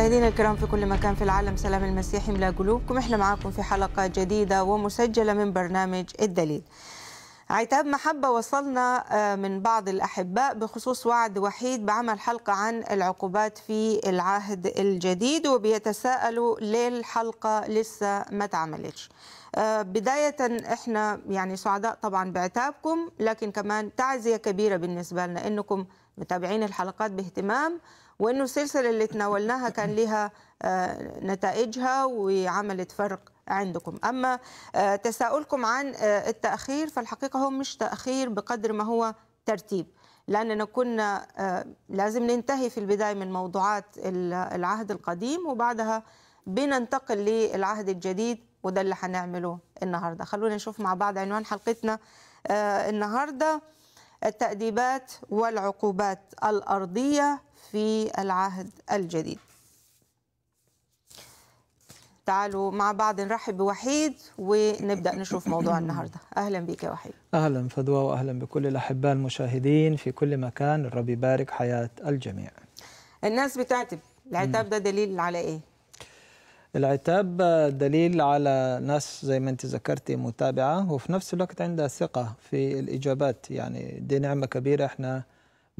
مشاهدينا الكرام في كل مكان في العالم سلام المسيح يملا قلوبكم احنا معاكم في حلقة جديدة ومسجلة من برنامج الدليل عتاب محبة وصلنا آه، من بعض الأحباء بخصوص وعد وحيد بعمل حلقة عن العقوبات في العهد الجديد وبيتساءلوا ليه الحلقة لسه ما تعملتش آه، بداية احنا يعني سعداء طبعا بعتابكم لكن كمان تعزية كبيرة بالنسبة لنا انكم متابعين الحلقات باهتمام وانه السلسله اللي تناولناها كان لها آه، نتائجها وعملت فرق عندكم اما آه، تساؤلكم عن آه، التاخير فالحقيقه هو مش تاخير بقدر ما هو ترتيب لاننا كنا لازم ننتهي في البدايه من موضوعات العهد القديم وبعدها بننتقل للعهد الجديد وده اللي هنعمله النهارده خلونا نشوف مع بعض عنوان حلقتنا النهارده التأديبات والعقوبات الأرضية في العهد الجديد تعالوا مع بعض نرحب بوحيد ونبدا نشوف موضوع النهارده اهلا بك يا وحيد اهلا فدوى واهلا بكل الاحباء المشاهدين في كل مكان الرب يبارك حياه الجميع الناس بتعتب العتاب ده دليل على ايه العتاب دليل على ناس زي ما انت ذكرتي متابعه وفي نفس الوقت عندها ثقه في الاجابات يعني دي نعمه كبيره احنا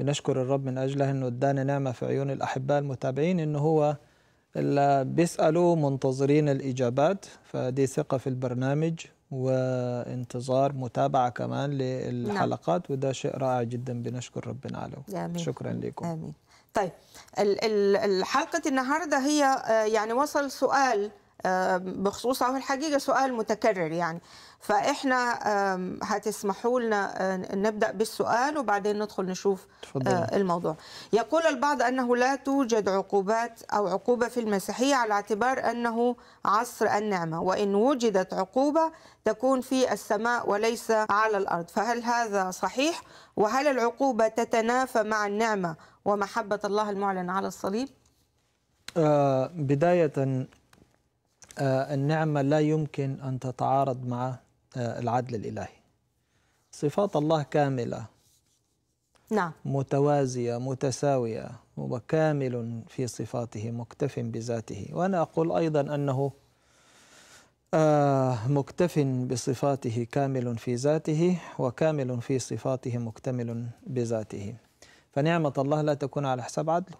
بنشكر الرب من أجله أنه ادانا نعمة في عيون الأحباء المتابعين أنه هو اللي بيسألوا منتظرين الإجابات فدي ثقة في البرنامج وانتظار متابعة كمان للحلقات نعم. وده شيء رائع جدا بنشكر ربنا عليه آمين. شكرا لكم آمين. طيب الحلقة النهاردة هي آه، يعني وصل سؤال بخصوص والحقيقه سؤال متكرر يعني فإحنا هتسمحوا لنا آه، نبدأ بالسؤال وبعدين ندخل نشوف تفضل. آه، الموضوع يقول البعض أنه لا توجد عقوبات أو عقوبة في المسيحية على اعتبار أنه عصر النعمة وإن وجدت عقوبة تكون في السماء وليس على الأرض فهل هذا صحيح وهل العقوبة تتنافى مع النعمة ومحبة الله المعلن على الصليب؟ آه، بداية آه، النعمة لا يمكن أن تتعارض مع آه، العدل الإلهي صفات الله كاملة نعم متوازية متساوية هو كامل في صفاته مكتف بذاته وأنا أقول أيضا أنه آه، مكتف بصفاته كامل في ذاته وكامل في صفاته مكتمل بذاته فنعمة الله لا تكون على حساب عدله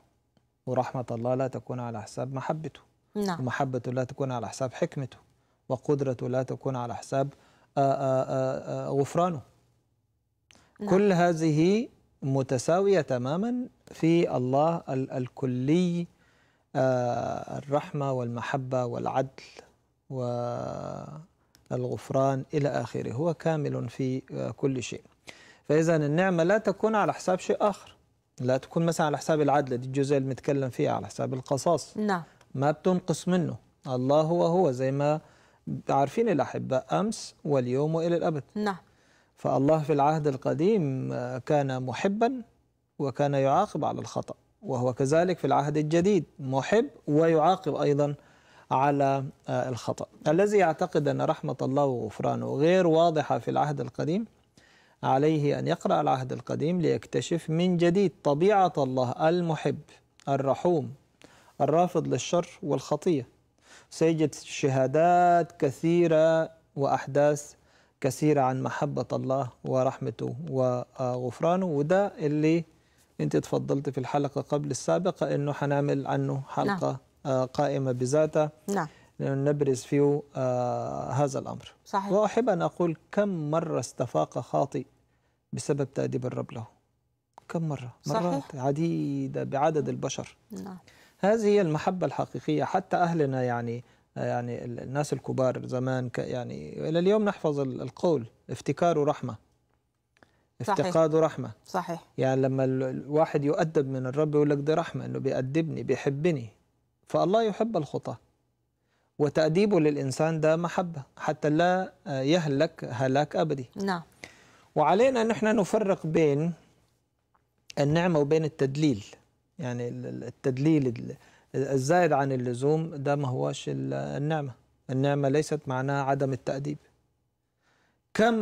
ورحمة الله لا تكون على حساب محبته نعم. ومحبته لا تكون على حساب حكمته وقدرته لا تكون على حساب آه، آه، آه، غفرانه نعم. كل هذه متساوية تماما في الله الكلي الرحمة والمحبة والعدل والغفران إلى آخره هو كامل في كل شيء فإذا النعمة لا تكون على حساب شيء آخر لا تكون مثلا على حساب العدل دي الجزء اللي بنتكلم فيها على حساب القصاص نعم ما بتنقص منه الله هو هو زي ما عارفين الأحباء أمس واليوم وإلى الأبد نعم فالله في العهد القديم آه، كان محبا وكان يعاقب على الخطأ وهو كذلك في العهد الجديد محب ويعاقب أيضا على آه، الخطأ الذي يعتقد أن رحمة الله وغفرانه غير واضحة في العهد القديم عليه أن يقرأ العهد القديم ليكتشف من جديد طبيعة الله المحب الرحوم الرافض للشر والخطية سيجد شهادات كثيرة وأحداث كثيرة عن محبة الله ورحمته وغفرانه وده اللي انت تفضلت في الحلقة قبل السابقة انه حنعمل عنه حلقة نعم. قائمة بذاتها نعم نبرز فيه آه، هذا الأمر صحيح. وأحب أن أقول كم مرة استفاق خاطئ بسبب تأديب الرب له كم مرة؟ مرات صحيح. عديدة بعدد البشر نعم هذه هي المحبة الحقيقية حتى أهلنا يعني يعني الناس الكبار زمان يعني إلى اليوم نحفظ القول افتكاره رحمة افتقاده رحمة صحيح يعني لما الواحد يؤدب من الرب يقول لك دي رحمة إنه بيأدبني بيحبني فالله يحب الخطى وتأديبه للإنسان ده محبة حتى لا يهلك هلاك أبدي نعم وعلينا نحن نفرق بين النعمة وبين التدليل يعني التدليل الزائد عن اللزوم ده ما هواش النعمة النعمة ليست معناها عدم التأديب كم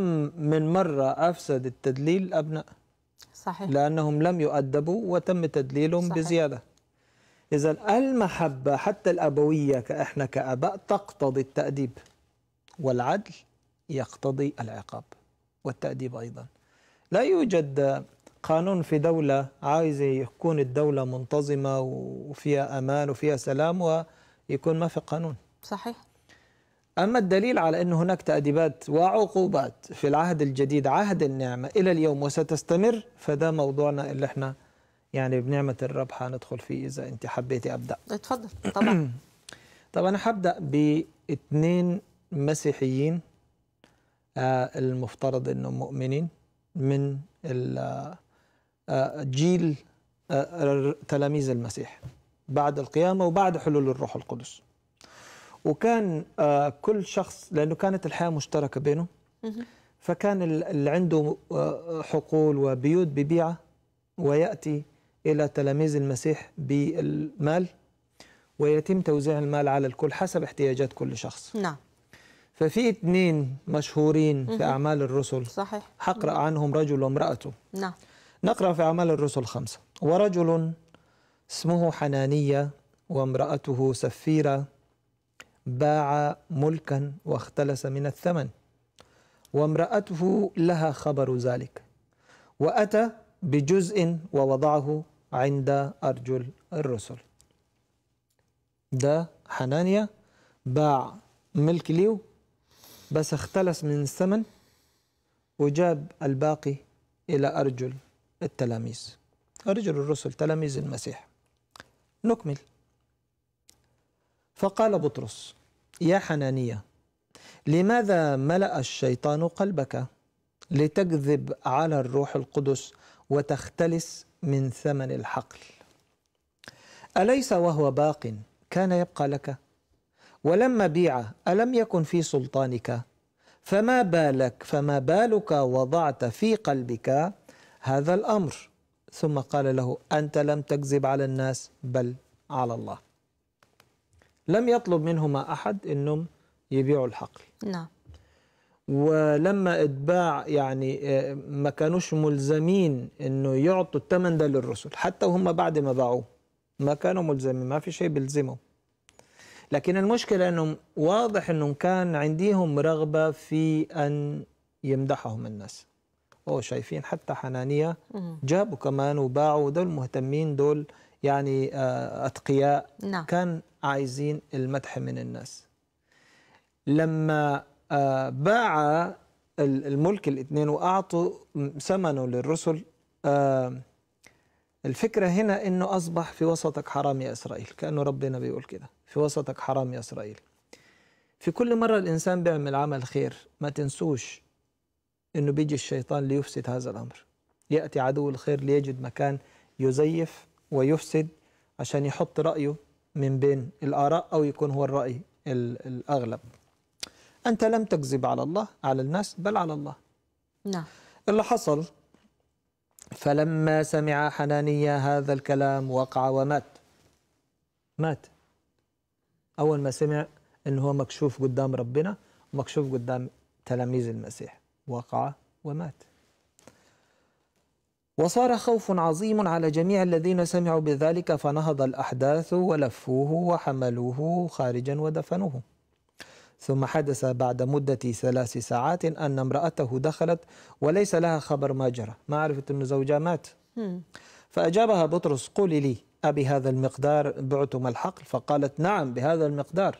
من مرة أفسد التدليل الأبناء صحيح لأنهم لم يؤدبوا وتم تدليلهم صحيح. بزيادة إذا المحبة حتى الأبوية كإحنا كأباء تقتضي التأديب والعدل يقتضي العقاب والتأديب أيضا لا يوجد قانون في دولة عايزة يكون الدولة منتظمة وفيها أمان وفيها سلام ويكون ما في قانون صحيح أما الدليل على أن هناك تأديبات وعقوبات في العهد الجديد عهد النعمة إلى اليوم وستستمر فده موضوعنا اللي احنا يعني بنعمة الرب حندخل فيه إذا أنت حبيتي أبدأ اتفضل طبعا طب أنا حبدأ باثنين مسيحيين آه، المفترض أنهم مؤمنين من جيل آه، تلاميذ المسيح بعد القيامة وبعد حلول الروح القدس وكان آه، كل شخص لأنه كانت الحياة مشتركة بينه فكان اللي عنده آه، حقول وبيوت ببيعة ويأتي إلى تلاميذ المسيح بالمال ويتم توزيع المال على الكل حسب احتياجات كل شخص نعم ففي اثنين مشهورين في أعمال الرسل صحيح حقرأ عنهم رجل وامرأته نعم نقرأ في أعمال الرسل خمسة ورجل اسمه حنانية وامرأته سفيرة باع ملكا واختلس من الثمن وامرأته لها خبر ذلك وأتى بجزء ووضعه عند أرجل الرسل ده حنانيا باع ملك ليو بس اختلس من الثمن وجاب الباقي إلى أرجل التلاميذ رجل الرسل تلاميذ المسيح نكمل فقال بطرس يا حنانية لماذا ملأ الشيطان قلبك لتكذب على الروح القدس وتختلس من ثمن الحقل أليس وهو باق كان يبقى لك ولما بيع ألم يكن في سلطانك فما بالك فما بالك وضعت في قلبك هذا الأمر ثم قال له أنت لم تكذب على الناس بل على الله لم يطلب منهما أحد أنهم يبيعوا الحقل نعم ولما اتباع يعني آه، ما كانوش ملزمين انه يعطوا الثمن ده للرسل حتى وهم بعد ما باعوه ما كانوا ملزمين ما في شيء بيلزمه لكن المشكله انهم واضح انهم كان عندهم رغبه في ان يمدحهم الناس هو شايفين حتى حنانية جابوا كمان وباعوا دول مهتمين دول يعني آه، أتقياء نعم. كان عايزين المدح من الناس لما آه، باع الملك الاثنين وأعطوا ثمنه للرسل آه، الفكرة هنا أنه أصبح في وسطك حرام يا إسرائيل كأنه ربنا بيقول كده في وسطك حرام يا إسرائيل في كل مرة الإنسان بيعمل عمل خير ما تنسوش أنه بيجي الشيطان ليفسد هذا الأمر يأتي عدو الخير ليجد مكان يزيف ويفسد عشان يحط رأيه من بين الآراء أو يكون هو الرأي الأغلب أنت لم تكذب على الله على الناس بل على الله نعم اللي حصل فلما سمع حنانية هذا الكلام وقع ومات مات أول ما سمع أنه هو مكشوف قدام ربنا ومكشوف قدام تلاميذ المسيح وقع ومات وصار خوف عظيم على جميع الذين سمعوا بذلك فنهض الأحداث ولفوه وحملوه خارجا ودفنوه ثم حدث بعد مدة ثلاث ساعات أن امرأته دخلت وليس لها خبر ما جرى ما عرفت أن زوجها مات فأجابها بطرس قولي لي أبي هذا المقدار بعتم الحقل فقالت نعم بهذا المقدار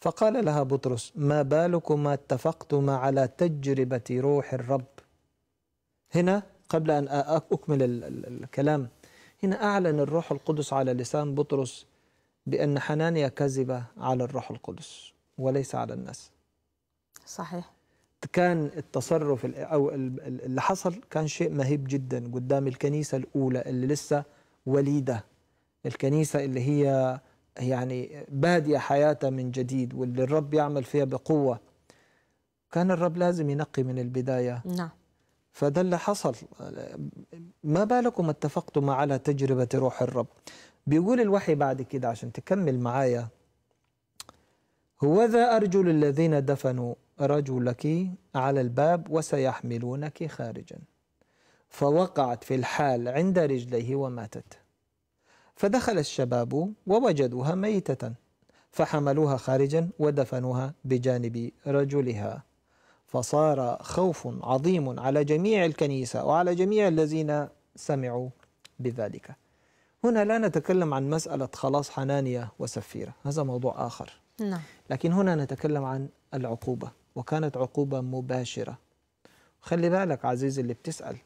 فقال لها بطرس ما بالكما اتفقتما على تجربة روح الرب هنا قبل أن أكمل الكلام هنا أعلن الروح القدس على لسان بطرس بأن حنانيا كذبة على الروح القدس وليس على الناس صحيح كان التصرف أو اللي حصل كان شيء مهيب جدا قدام الكنيسة الأولى اللي لسه وليدة الكنيسة اللي هي يعني بادية حياتها من جديد واللي الرب يعمل فيها بقوة كان الرب لازم ينقي من البداية نعم فده اللي حصل ما بالكم اتفقتم على تجربة روح الرب بيقول الوحي بعد كده عشان تكمل معايا هوذا أرجل الذين دفنوا رجلك على الباب وسيحملونك خارجا فوقعت في الحال عند رجليه وماتت فدخل الشباب ووجدوها ميتة فحملوها خارجا ودفنوها بجانب رجلها فصار خوف عظيم على جميع الكنيسة وعلى جميع الذين سمعوا بذلك هنا لا نتكلم عن مسألة خلاص حنانية وسفيرة هذا موضوع آخر نعم. لكن هنا نتكلم عن العقوبة وكانت عقوبة مباشرة خلي بالك عزيزي اللي بتسأل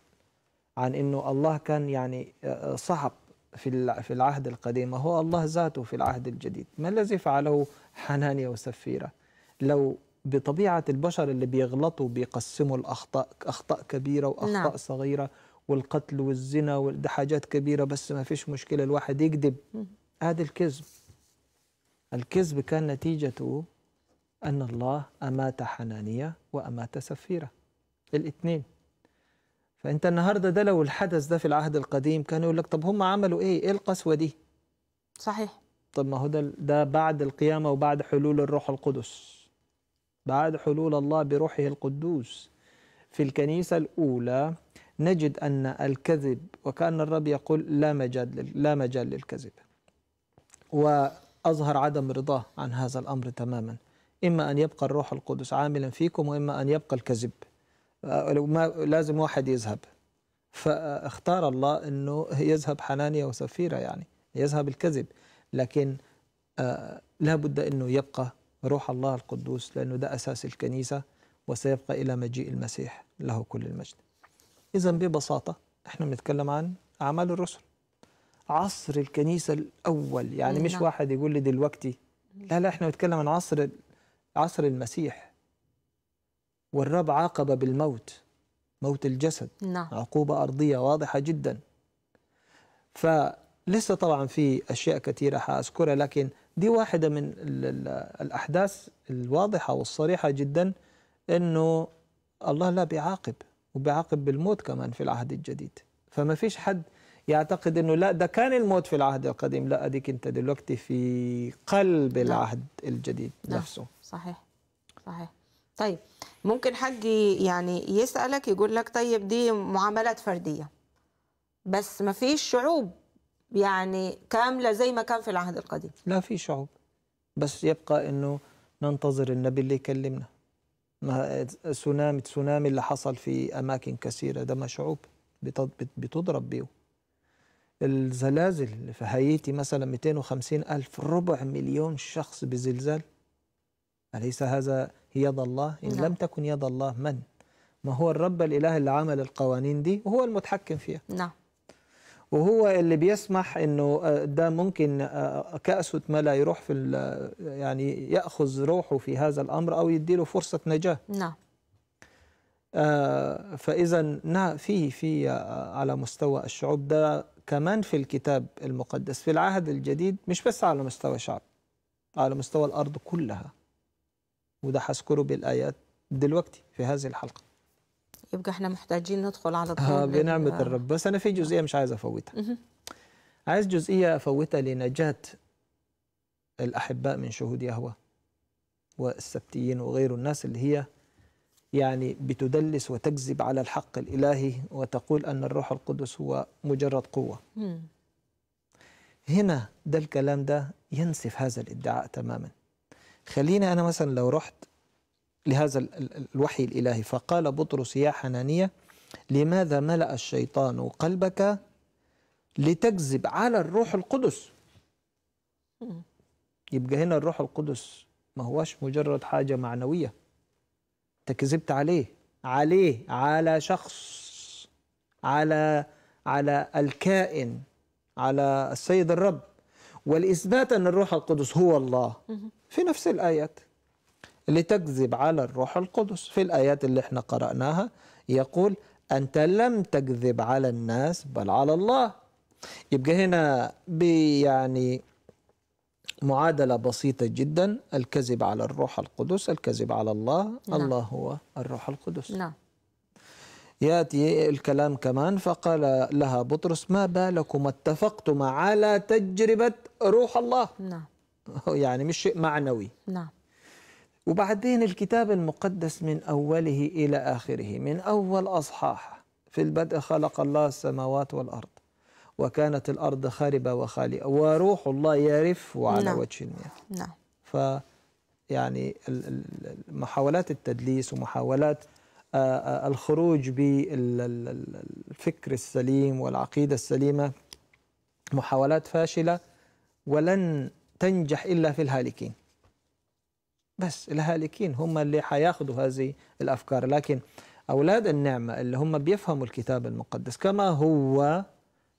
عن أنه الله كان يعني آه، آه، صعب في في العهد القديم وهو الله ذاته في العهد الجديد ما الذي فعله حنانيا وسفيرة لو بطبيعة البشر اللي بيغلطوا بيقسموا الأخطاء أخطاء كبيرة وأخطاء نعم. صغيرة والقتل والزنا وده حاجات كبيرة بس ما فيش مشكلة الواحد يكذب هذا الكذب الكذب كان نتيجته أن الله أمات حنانية وأمات سفيرة الاثنين فانت النهارده ده لو الحدث ده في العهد القديم كانوا يقول لك طب هم عملوا ايه؟ ايه القسوه دي؟ صحيح طب ما هو ده ده بعد القيامه وبعد حلول الروح القدس بعد حلول الله بروحه القدوس في الكنيسه الاولى نجد ان الكذب وكان الرب يقول لا مجال لا مجال للكذب واظهر عدم رضاه عن هذا الامر تماما اما ان يبقى الروح القدس عاملا فيكم واما ان يبقى الكذب آه، لو ما لازم واحد يذهب فاختار الله انه يذهب حنانيا وسفيره يعني يذهب الكذب لكن آه، لا بد انه يبقى روح الله القدوس لانه ده اساس الكنيسه وسيبقى الى مجيء المسيح له كل المجد. اذا ببساطه احنا بنتكلم عن اعمال الرسل. عصر الكنيسه الاول يعني مش نعم. واحد يقول لي دلوقتي لا لا احنا بنتكلم عن عصر عصر المسيح والرب عاقب بالموت موت الجسد نعم. عقوبة أرضية واضحة جدا فلسه طبعا في أشياء كثيرة حأذكرها لكن دي واحدة من الأحداث الواضحة والصريحة جدا أنه الله لا بيعاقب وبيعاقب بالموت كمان في العهد الجديد فما فيش حد يعتقد انه لا ده كان الموت في العهد القديم لا اديك انت دلوقتي في قلب نعم. العهد الجديد نعم. نفسه صحيح صحيح طيب ممكن حد يعني يسألك يقول لك طيب دي معاملات فردية بس ما فيش شعوب يعني كاملة زي ما كان في العهد القديم لا في شعوب بس يبقى أنه ننتظر النبي اللي يكلمنا ما تسونامي تسونامي اللي حصل في أماكن كثيرة ده ما شعوب بتضرب بيه الزلازل اللي في هايتي مثلا 250 ألف ربع مليون شخص بزلزال أليس هذا يد الله إن نعم. لم تكن يد الله من ما هو الرب الإله اللي عمل القوانين دي وهو المتحكم فيها نعم وهو اللي بيسمح انه آه، ده ممكن آه، كأسه ملا يروح في آه، يعني ياخذ روحه في هذا الامر او يديله فرصه نجاه نعم آه فاذا نعم في في على مستوى الشعوب ده كمان في الكتاب المقدس في العهد الجديد مش بس على مستوى شعب على مستوى الارض كلها وده هذكره بالآيات دلوقتي في هذه الحلقة يبقى احنا محتاجين ندخل على آه، طول آه بنعمة آه. الرب بس أنا في جزئية مش عايز أفوتها عايز جزئية أفوتها لنجاة الأحباء من شهود يهوه والسبتيين وغير الناس اللي هي يعني بتدلس وتكذب على الحق الإلهي وتقول أن الروح القدس هو مجرد قوة هنا ده الكلام ده ينسف هذا الادعاء تماما خليني أنا مثلا لو رحت لهذا الوحي الإلهي فقال بطرس يا حنانية لماذا ملأ الشيطان قلبك لتكذب على الروح القدس يبقى هنا الروح القدس ما هوش مجرد حاجة معنوية انت كذبت عليه عليه على شخص على على الكائن على السيد الرب والإثبات أن الروح القدس هو الله في نفس الآيات لتكذب على الروح القدس في الآيات اللي احنا قرأناها يقول أنت لم تكذب على الناس بل على الله يبقى هنا يعني معادلة بسيطة جدا الكذب على الروح القدس الكذب على الله نعم. الله هو الروح القدس نعم ياتي الكلام كمان فقال لها بطرس ما بالكم اتفقتما على تجربه روح الله نعم يعني مش شيء معنوي نعم وبعدين الكتاب المقدس من أوله إلى آخره من أول أصحاح في البدء خلق الله السماوات والأرض وكانت الأرض خاربة وخالية وروح الله يرف على نعم. وجه المياه نعم ف يعني محاولات التدليس ومحاولات آه، آه، الخروج بالفكر السليم والعقيدة السليمة محاولات فاشلة ولن تنجح إلا في الهالكين بس الهالكين هم اللي حياخذوا هذه الأفكار لكن أولاد النعمة اللي هم بيفهموا الكتاب المقدس كما هو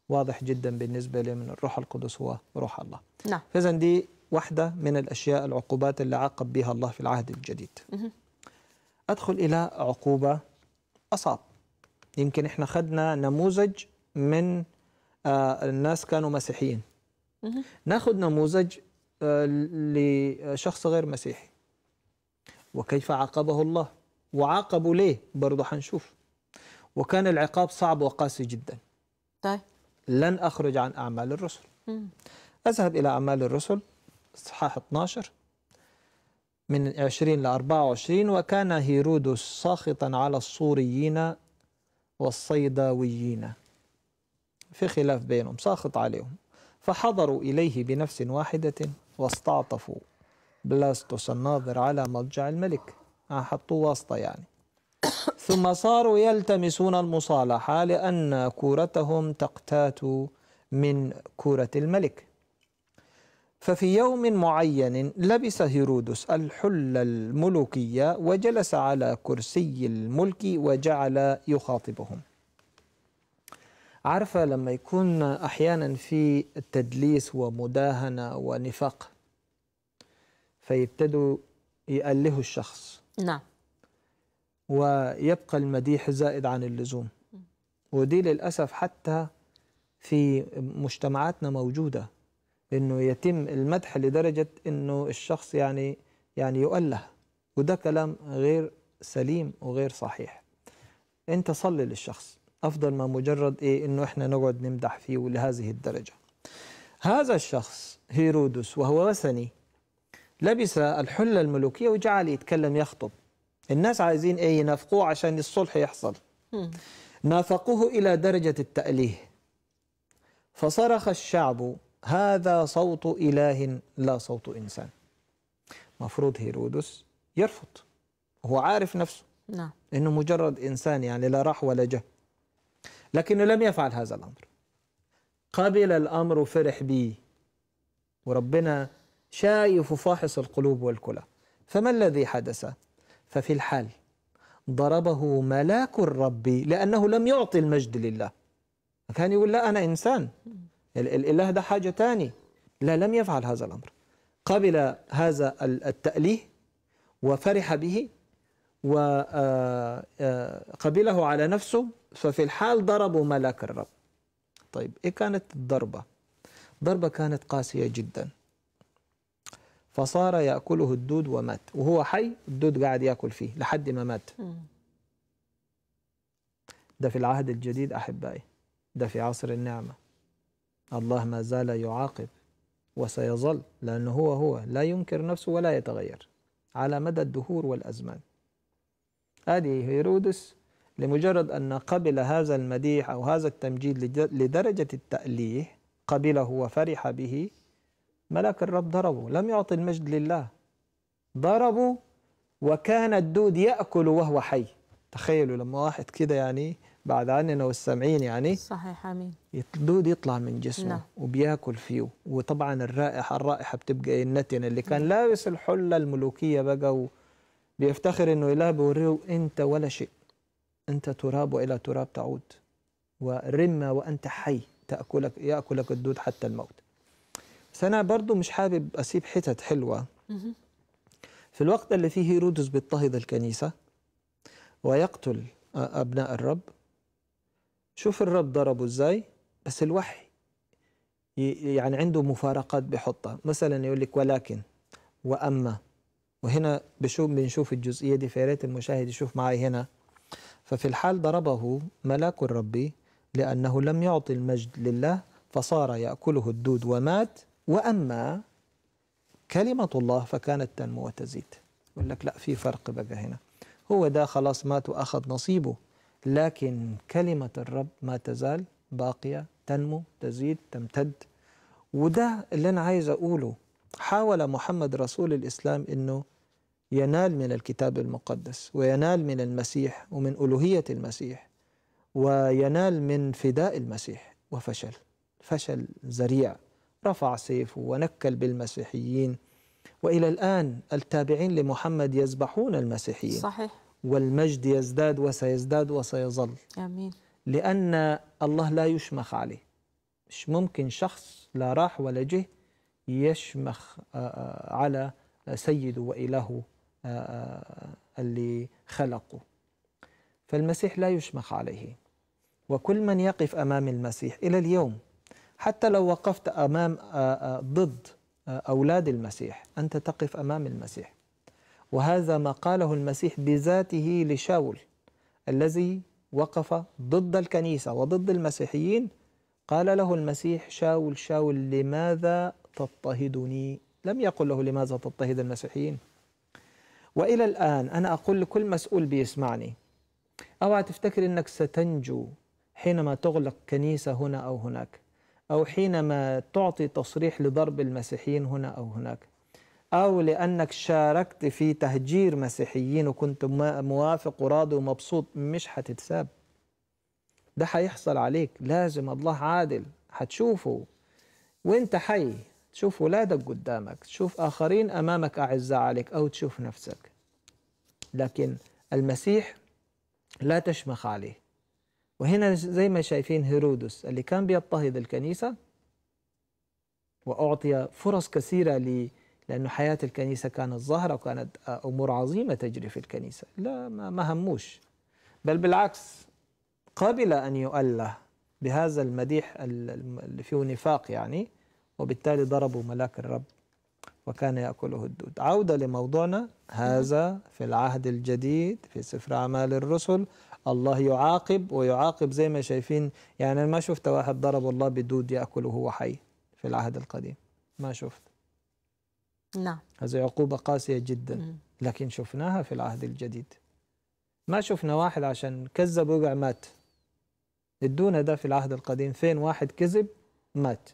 واضح جدا بالنسبة لي من الروح القدس هو روح الله نعم فإذا دي واحدة من الأشياء العقوبات اللي عاقب بها الله في العهد الجديد مه. أدخل إلى عقوبة أصعب يمكن إحنا خدنا نموذج من آه الناس كانوا مسيحيين ناخذ نموذج لشخص غير مسيحي وكيف عاقبه الله وعاقبوا ليه برضه حنشوف وكان العقاب صعب وقاسي جدا طيب لن أخرج عن أعمال الرسل مم. أذهب إلى أعمال الرسل إصحاح 12 من 20 ل 24 وكان هيرودس ساخطا على الصوريين والصيداويين في خلاف بينهم ساخط عليهم فحضروا إليه بنفس واحدة واستعطفوا بلاستوس الناظر على مضجع الملك حطوا واسطة يعني ثم صاروا يلتمسون المصالحة لأن كورتهم تقتات من كورة الملك ففي يوم معين لبس هيرودس الحلة الملوكية وجلس على كرسي الملك وجعل يخاطبهم عارفة لما يكون أحيانا في تدليس ومداهنة ونفاق فيبتدوا يألهوا الشخص نعم ويبقى المديح زائد عن اللزوم ودي للأسف حتى في مجتمعاتنا موجودة انه يتم المدح لدرجة انه الشخص يعني يعني يؤله وده كلام غير سليم وغير صحيح انت صلي للشخص أفضل ما مجرد إيه إنه إحنا نقعد نمدح فيه لهذه الدرجة هذا الشخص هيرودس وهو وثني لبس الحلة الملوكية وجعل يتكلم يخطب الناس عايزين إيه ينافقوه عشان الصلح يحصل نافقوه إلى درجة التأليه فصرخ الشعب هذا صوت إله لا صوت إنسان مفروض هيرودس يرفض هو عارف نفسه نعم إنه مجرد إنسان يعني لا راح ولا جه لكنه لم يفعل هذا الأمر قبل الأمر وفرح به وربنا شايف وفاحص القلوب والكلى فما الذي حدث ففي الحال ضربه ملاك الرب لأنه لم يعطي المجد لله كان يقول لا أنا إنسان الإله ده حاجة تاني لا لم يفعل هذا الأمر قبل هذا التأليه وفرح به وقبله آه، آه، على نفسه ففي الحال ضربوا ملاك الرب طيب إيه كانت الضربة ضربة كانت قاسية جدا فصار يأكله الدود ومات وهو حي الدود قاعد يأكل فيه لحد ما مات ده في العهد الجديد أحبائي ده في عصر النعمة الله ما زال يعاقب وسيظل لأنه هو هو لا ينكر نفسه ولا يتغير على مدى الدهور والأزمان هذه هيرودس لمجرد أن قبل هذا المديح أو هذا التمجيد لدرجة التأليه قبله وفرح به ملاك الرب ضربه لم يعطي المجد لله ضربه وكان الدود يأكل وهو حي تخيلوا لما واحد كده يعني بعد عننا والسامعين يعني صحيح امين الدود يطلع من جسمه نعم. وبياكل فيه وطبعا الرائحه الرائحه بتبقى إيه، النتنه يعني اللي كان لابس الحله الملوكيه بقى وبيفتخر انه اله بوريه انت ولا شيء أنت تراب وإلى تراب تعود ورمة وأنت حي تأكلك يأكلك الدود حتى الموت بس أنا برضو مش حابب أسيب حتت حلوة في الوقت اللي فيه هيرودس بيضطهد الكنيسة ويقتل أبناء الرب شوف الرب ضربه إزاي بس الوحي يعني عنده مفارقات بحطها مثلا يقول لك ولكن وأما وهنا بنشوف الجزئية دي فياريت المشاهد يشوف معي هنا ففي الحال ضربه ملاك الرب لأنه لم يعطي المجد لله فصار يأكله الدود ومات وأما كلمة الله فكانت تنمو وتزيد يقول لك لا في فرق بقى هنا هو ده خلاص مات وأخذ نصيبه لكن كلمة الرب ما تزال باقية تنمو تزيد تمتد وده اللي أنا عايز أقوله حاول محمد رسول الإسلام أنه ينال من الكتاب المقدس وينال من المسيح ومن ألوهية المسيح وينال من فداء المسيح وفشل فشل ذريع رفع سيفه ونكل بالمسيحيين والى الان التابعين لمحمد يذبحون المسيحيين صحيح والمجد يزداد وسيزداد وسيظل امين لان الله لا يشمخ عليه مش ممكن شخص لا راح ولا جه يشمخ آه، آه، على سيده والهه آه، آه، اللي خلقه فالمسيح لا يشمخ عليه وكل من يقف امام المسيح الى اليوم حتى لو وقفت امام آه، ضد اولاد المسيح انت تقف امام المسيح وهذا ما قاله المسيح بذاته لشاول الذي وقف ضد الكنيسه وضد المسيحيين قال له المسيح شاول شاول لماذا تضطهدني لم يقل له لماذا تضطهد المسيحيين والى الان انا اقول لكل مسؤول بيسمعني اوعى تفتكر انك ستنجو حينما تغلق كنيسه هنا او هناك او حينما تعطي تصريح لضرب المسيحيين هنا او هناك أو لأنك شاركت في تهجير مسيحيين وكنت موافق وراضي ومبسوط مش هتتساب ده هيحصل عليك لازم الله عادل هتشوفه وانت حي تشوف ولادك قدامك تشوف آخرين أمامك أعزاء عليك أو تشوف نفسك لكن المسيح لا تشمخ عليه وهنا زي ما شايفين هيرودس اللي كان بيضطهد الكنيسة وأعطي فرص كثيرة لي لأنه حياة الكنيسة كانت ظاهرة وكانت أمور عظيمة تجري في الكنيسة لا ما هموش بل بالعكس قبل أن يؤله بهذا المديح اللي فيه نفاق يعني وبالتالي ضربوا ملاك الرب وكان يأكله الدود عودة لموضوعنا هذا في العهد الجديد في سفر أعمال الرسل الله يعاقب ويعاقب زي ما شايفين يعني أنا ما شفت واحد ضرب الله بدود يأكله وهو حي في العهد القديم ما شفت نعم هذه عقوبة قاسية جدا لكن شفناها في العهد الجديد ما شفنا واحد عشان كذب وقع مات الدونة ده في العهد القديم فين واحد كذب مات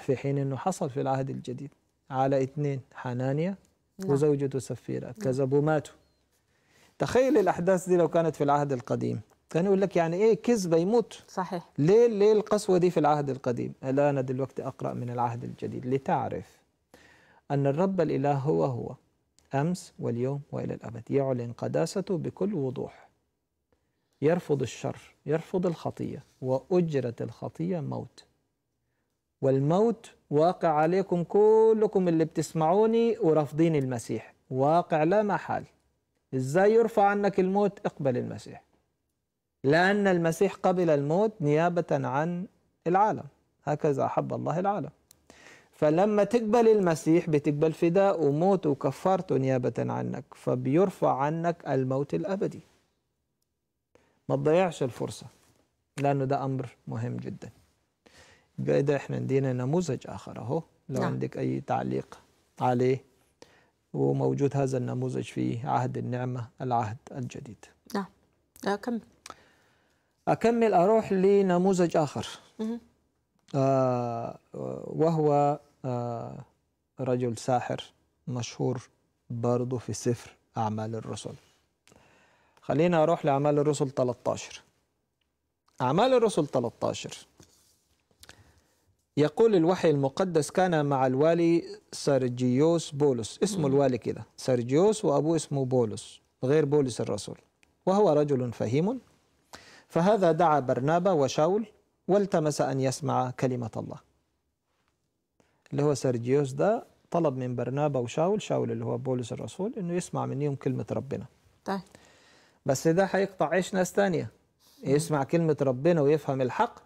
في حين أنه حصل في العهد الجديد على اثنين حنانيا نعم. وزوجته سفيرة نعم. كذبوا ماتوا تخيل الأحداث دي لو كانت في العهد القديم كان يقول لك يعني ايه كذبه يموت صحيح ليه ليه القسوه دي في العهد القديم؟ الان دلوقتي اقرا من العهد الجديد لتعرف ان الرب الاله هو هو امس واليوم والى الابد يعلن قداسته بكل وضوح يرفض الشر يرفض الخطيه واجره الخطيه موت والموت واقع عليكم كلكم اللي بتسمعوني ورافضين المسيح واقع لا محال ازاي يرفع عنك الموت اقبل المسيح لأن المسيح قبل الموت نيابة عن العالم هكذا أحب الله العالم فلما تقبل المسيح بتقبل فداء وموت وكفارته نيابة عنك فبيرفع عنك الموت الأبدي ما تضيعش الفرصة لأنه ده أمر مهم جداً ده احنا عندنا نموذج اخر اهو لو نعم. عندك اي تعليق عليه وموجود هذا النموذج في عهد النعمه العهد الجديد نعم اكمل اكمل اروح لنموذج اخر اها آه وهو آه رجل ساحر مشهور برضه في سفر اعمال الرسل خلينا اروح لاعمال الرسل 13 اعمال الرسل 13 يقول الوحي المقدس كان مع الوالي سرجيوس بولس اسمه الوالي كده سرجيوس وأبوه اسمه بولس غير بولس الرسول وهو رجل فهيم فهذا دعا برنابا وشاول والتمس أن يسمع كلمة الله اللي هو سرجيوس ده طلب من برنابا وشاول شاول اللي هو بولس الرسول انه يسمع منهم كلمه ربنا طيب بس ده هيقطع عيش ناس تانية يسمع كلمه ربنا ويفهم الحق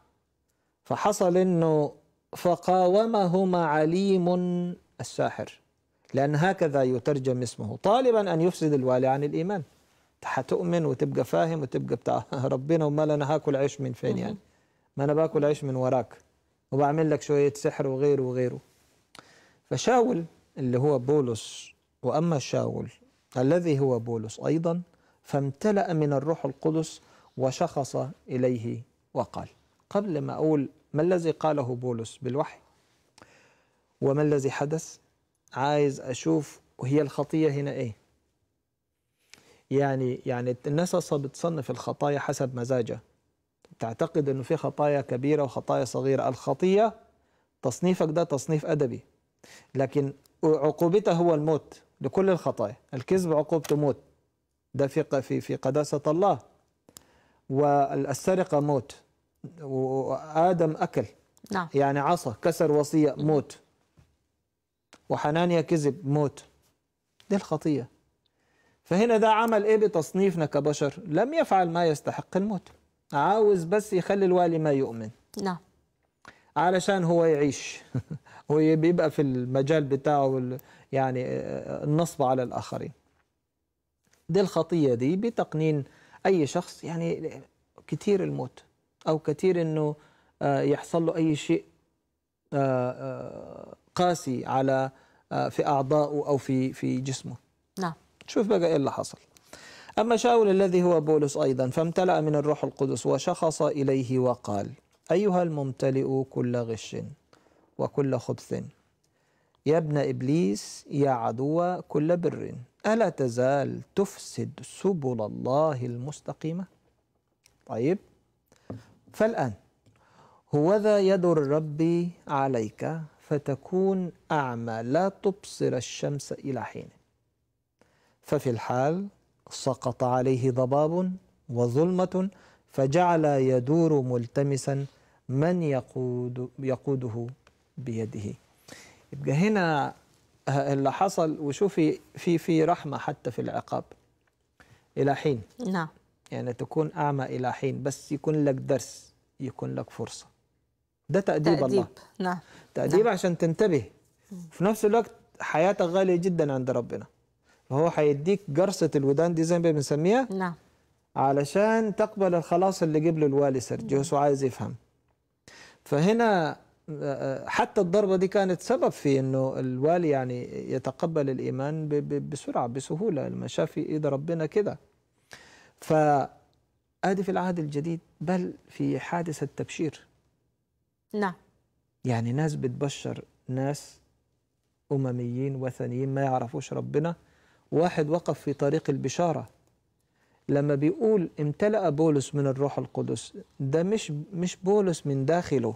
فحصل انه فقاومهما عليم الساحر لأن هكذا يترجم اسمه طالبا أن يفسد الوالي عن الإيمان هتؤمن وتبقى فاهم وتبقى بتاع ربنا وما أنا هاكل عيش من فين يعني ما أنا باكل عيش من وراك وبعمل لك شوية سحر وغيره وغيره فشاول اللي هو بولس وأما شاول الذي هو بولس أيضا فامتلأ من الروح القدس وشخص إليه وقال قبل ما أقول ما الذي قاله بولس بالوحي وما الذي حدث عايز أشوف وهي الخطية هنا إيه يعني يعني الناس بتصنف الخطايا حسب مزاجها تعتقد انه في خطايا كبيره وخطايا صغيره الخطيه تصنيفك ده تصنيف ادبي لكن عقوبته هو الموت لكل الخطايا الكذب عقوبته موت ده في في في قداسه الله والسرقه موت وآدم أكل نعم يعني عصى كسر وصية موت وحنانيا كذب موت دي الخطية فهنا ده عمل إيه بتصنيفنا كبشر لم يفعل ما يستحق الموت عاوز بس يخلي الوالي ما يؤمن نعم علشان هو يعيش ويبقى في المجال بتاعه يعني آه، النصب على الآخرين دي الخطية دي بتقنين أي شخص يعني كتير الموت او كثير انه آه، يحصل له اي شيء آه، آه، قاسي على في اعضائه او في في جسمه نعم شوف بقى ايه اللي حصل اما شاول الذي هو بولس ايضا فامتلأ من الروح القدس وشخص اليه وقال ايها الممتلئ كل غش وكل خبث يا ابن ابليس يا عدو كل بر الا تزال تفسد سبل الله المستقيمه طيب فالآن هوذا يد الرب عليك فتكون أعمى لا تبصر الشمس إلى حين ففي الحال سقط عليه ضباب وظلمة فجعل يدور ملتمسا من يقود يقوده بيده يبقى هنا آه، اللي حصل وشوفي في في رحمة حتى في العقاب إلى حين نعم يعني تكون أعمى إلى حين بس يكون لك درس يكون لك فرصة ده تأديب, تأديب. الله نعم تأديب نعم. عشان تنتبه في نفس الوقت حياتك غالية جدا عند ربنا فهو هيديك قرصة الودان دي زي ما بنسميها نعم علشان تقبل الخلاص اللي قبله الوالي سيرجيوس وعايز يفهم فهنا آه، حتى الضربة دي كانت سبب في أنه الوالي يعني يتقبل الإيمان بسرعة بسهولة لما شاف إيد ربنا كده فآدي في العهد الجديد بل في حادثة تبشير نعم يعني ناس بتبشر ناس أمميين وثنيين ما يعرفوش ربنا واحد وقف في طريق البشارة لما بيقول امتلأ بولس من الروح القدس ده مش مش بولس من داخله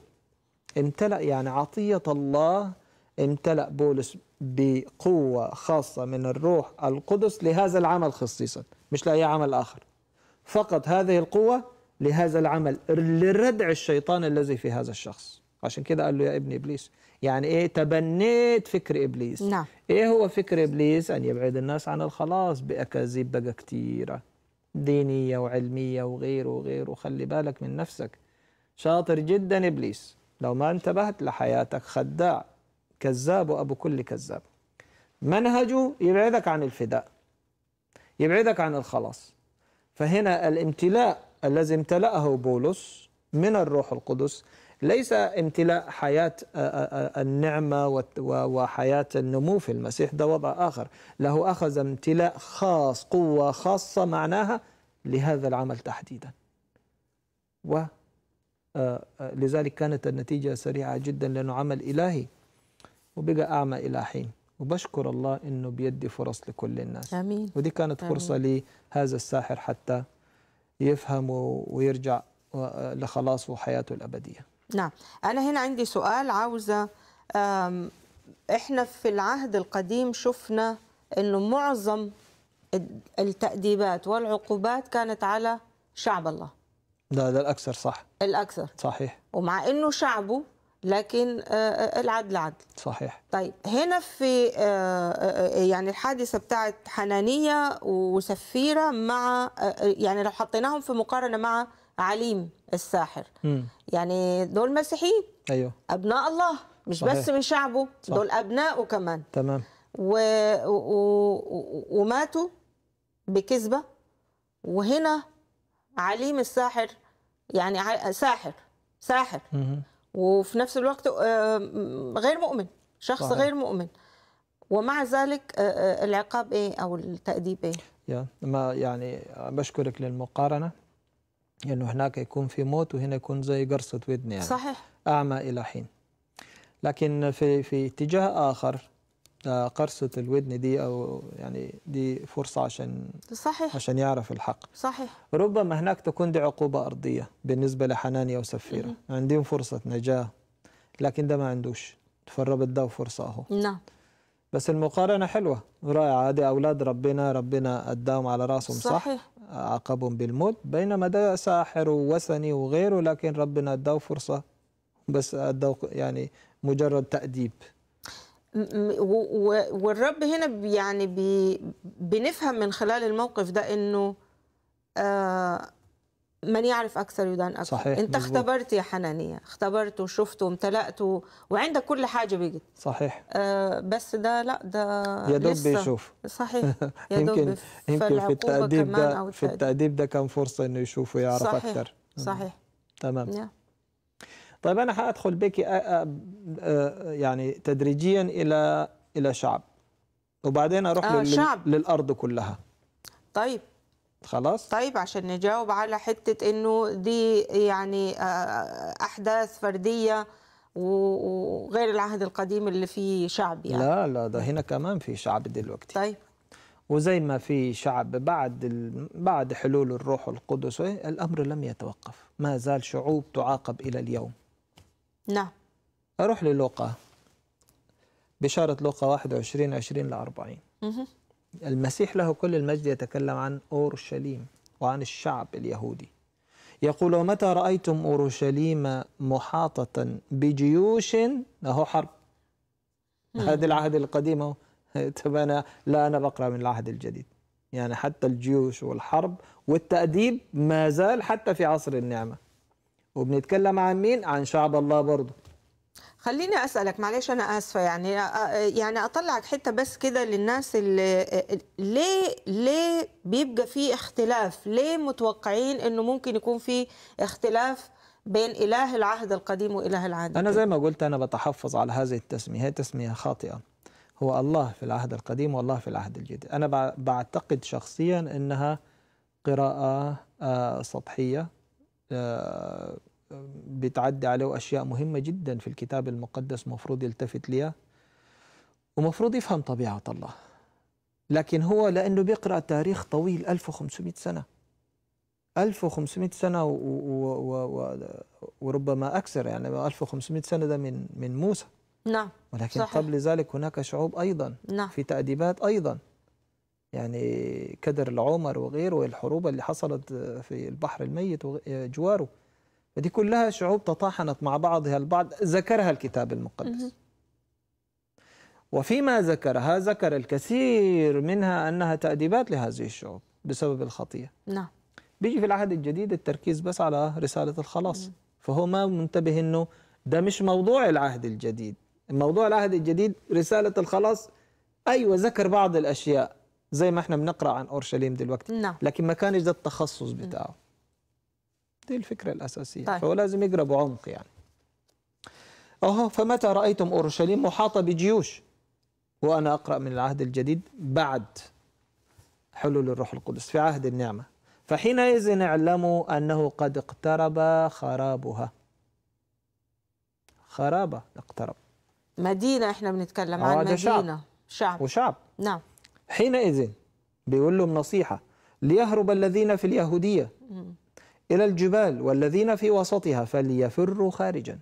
امتلأ يعني عطية الله امتلأ بولس بقوة خاصة من الروح القدس لهذا العمل خصيصا مش لأي عمل آخر فقط هذه القوة لهذا العمل لردع الشيطان الذي في هذا الشخص عشان كده قال له يا ابن إبليس يعني إيه تبنيت فكر إبليس نعم. إيه هو فكر إبليس أن يبعد الناس عن الخلاص بأكاذيب بقى كتيرة دينية وعلمية وغيره وغيره خلي بالك من نفسك شاطر جدا إبليس لو ما انتبهت لحياتك خداع كذاب وأبو كل كذاب منهجه يبعدك عن الفداء يبعدك عن الخلاص فهنا الامتلاء الذي امتلأه بولس من الروح القدس ليس امتلاء حياة آه، آه، آه، النعمة وحياة النمو في المسيح ده وضع آخر له أخذ امتلاء خاص قوة خاصة معناها لهذا العمل تحديدا ولذلك كانت النتيجة سريعة جدا لأنه عمل إلهي وبقى أعمى إلى حين وبشكر الله انه بيدي فرص لكل الناس امين ودي كانت آمين. فرصه لهذا الساحر حتى يفهم ويرجع لخلاصه وحياته الابديه نعم انا هنا عندي سؤال عاوزه احنا في العهد القديم شفنا انه معظم التأديبات والعقوبات كانت على شعب الله ده ده الاكثر صح الاكثر صحيح ومع انه شعبه لكن آه، آه، العدل عدل صحيح طيب هنا في آه، يعني الحادثه بتاعت حنانيه وسفيره مع يعني لو حطيناهم في مقارنه مع عليم الساحر م. يعني دول مسيحيين ايوه ابناء الله مش صحيح. بس من شعبه صح. دول ابنائه كمان تمام و... و... وماتوا بكذبه وهنا عليم الساحر يعني ساحر ساحر م. وفي نفس الوقت آه، آه، غير مؤمن شخص صحيح. غير مؤمن ومع ذلك آه، العقاب ايه او التاديب ايه؟ يا ما يعني بشكرك للمقارنه انه يعني هناك يكون في موت وهنا يكون زي قرصه ودن يعني صحيح اعمى الى حين لكن في في اتجاه اخر قرصة الودن دي أو يعني دي فرصة عشان صحيح عشان يعرف الحق صحيح ربما هناك تكون دي عقوبة أرضية بالنسبة لحنانيا وسفيرة م عندهم فرصة نجاة لكن ده ما عندوش تفربت ده فرصة أهو نعم بس المقارنة حلوة رائعة دي أولاد ربنا ربنا أداهم على رأسهم صح, صح عاقبهم بالموت بينما ده ساحر ووثني وغيره لكن ربنا أداه فرصة بس أداه يعني مجرد تأديب والرب هنا يعني بي بنفهم من خلال الموقف ده انه آه، من يعرف اكثر يدان اكثر صحيح انت مزبوط. اختبرت يا حنانيه اختبرت وشفت وامتلأت وعندك كل حاجه بيجي صحيح آه، بس ده لا ده يا دوب بيشوف صحيح يا دوب يمكن يمكن في التأديب ده في التأديب ده كان فرصه انه يشوف ويعرف صحيح. اكثر صحيح تمام yeah. طيب أنا حأدخل بك يعني تدريجيا إلى إلى شعب وبعدين أروح آه لل... شعب. للأرض كلها طيب خلاص طيب عشان نجاوب على حتة إنه دي يعني آه، آه، أحداث فردية وغير العهد القديم اللي فيه شعب يعني لا لا ده هنا كمان في شعب دلوقتي طيب وزي ما في شعب بعد ال... بعد حلول الروح القدس الامر لم يتوقف ما زال شعوب تعاقب الى اليوم نعم أروح للوقا بشارة لوقا 21 20 ل 40 مه. المسيح له كل المجد يتكلم عن أورشليم وعن الشعب اليهودي يقول ومتى رأيتم أورشليم محاطة بجيوش هو حرب هذا العهد القديم اهو طب أنا لا أنا بقرأ من العهد الجديد يعني حتى الجيوش والحرب والتأديب ما زال حتى في عصر النعمة وبنتكلم عن مين عن شعب الله برضه خليني اسالك معلش انا اسفه يعني آه، يعني اطلعك حته بس كده للناس اللي ليه ليه بيبقى في اختلاف ليه متوقعين انه ممكن يكون في اختلاف بين اله العهد القديم واله العهد انا زي ما قلت انا بتحفظ على هذه التسميه هي تسميه خاطئه هو الله في العهد القديم والله في العهد الجديد انا بعتقد شخصيا انها قراءه آه، سطحيه آه، بتعدي عليه أشياء مهمة جدا في الكتاب المقدس مفروض يلتفت ليها ومفروض يفهم طبيعة الله لكن هو لأنه بيقرأ تاريخ طويل 1500 سنة 1500 سنة و و و و وربما أكثر يعني 1500 سنة ده من من موسى نعم ولكن صحيح. قبل ذلك هناك شعوب أيضا نعم. في تأديبات أيضا يعني كدر العمر وغيره والحروب اللي حصلت في البحر الميت وجواره هذه كلها شعوب تطاحنت مع بعضها البعض ذكرها الكتاب المقدس وفيما ذكرها ذكر الكثير منها أنها تأديبات لهذه الشعوب بسبب الخطية نعم بيجي في العهد الجديد التركيز بس على رسالة الخلاص فهو ما منتبه أنه ده مش موضوع العهد الجديد موضوع العهد الجديد رسالة الخلاص أيوة ذكر بعض الأشياء زي ما احنا بنقرأ عن أورشليم دلوقتي نعم. لكن ما كانش ده التخصص بتاعه دي الفكرة الأساسية طيب. فهو لازم يقرأ بعمق يعني أهو فمتى رأيتم أورشليم محاطة بجيوش وأنا أقرأ من العهد الجديد بعد حلول الروح القدس في عهد النعمة فحينئذ اعلموا أنه قد اقترب خرابها خرابة اقترب مدينة احنا بنتكلم عن آه، مدينة شعب. شعب وشعب نعم حينئذ بيقول لهم نصيحة ليهرب الذين في اليهودية إلى الجبال والذين في وسطها فليفروا خارجا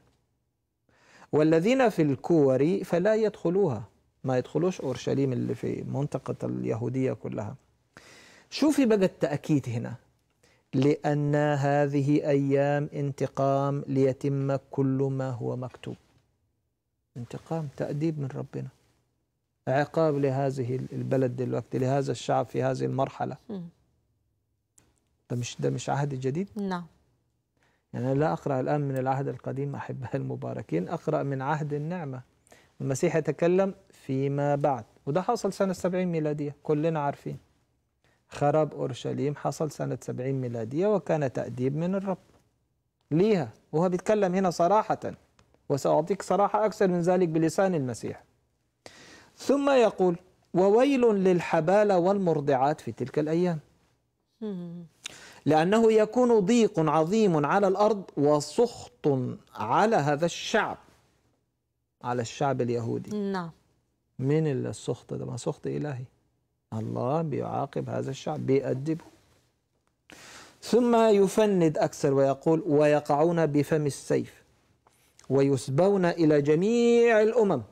والذين في الكور فلا يدخلوها ما يدخلوش أورشليم اللي في منطقة اليهودية كلها شوفي بقى التأكيد هنا لأن هذه أيام انتقام ليتم كل ما هو مكتوب انتقام تأديب من ربنا عقاب لهذه البلد دلوقتي لهذا الشعب في هذه المرحلة ده مش ده مش عهد جديد نعم يعني أنا لا أقرأ الآن من العهد القديم أحبها المباركين أقرأ من عهد النعمة المسيح يتكلم فيما بعد وده حصل سنة 70 ميلادية كلنا عارفين خراب أورشليم حصل سنة 70 ميلادية وكان تأديب من الرب ليها وهو بيتكلم هنا صراحة وسأعطيك صراحة أكثر من ذلك بلسان المسيح ثم يقول وويل للحبالة والمرضعات في تلك الأيام لأنه يكون ضيق عظيم على الأرض وسخط على هذا الشعب على الشعب اليهودي نعم من السخط ده ما سخط إلهي الله بيعاقب هذا الشعب بيأدبه ثم يفند أكثر ويقول ويقعون بفم السيف ويسبون إلى جميع الأمم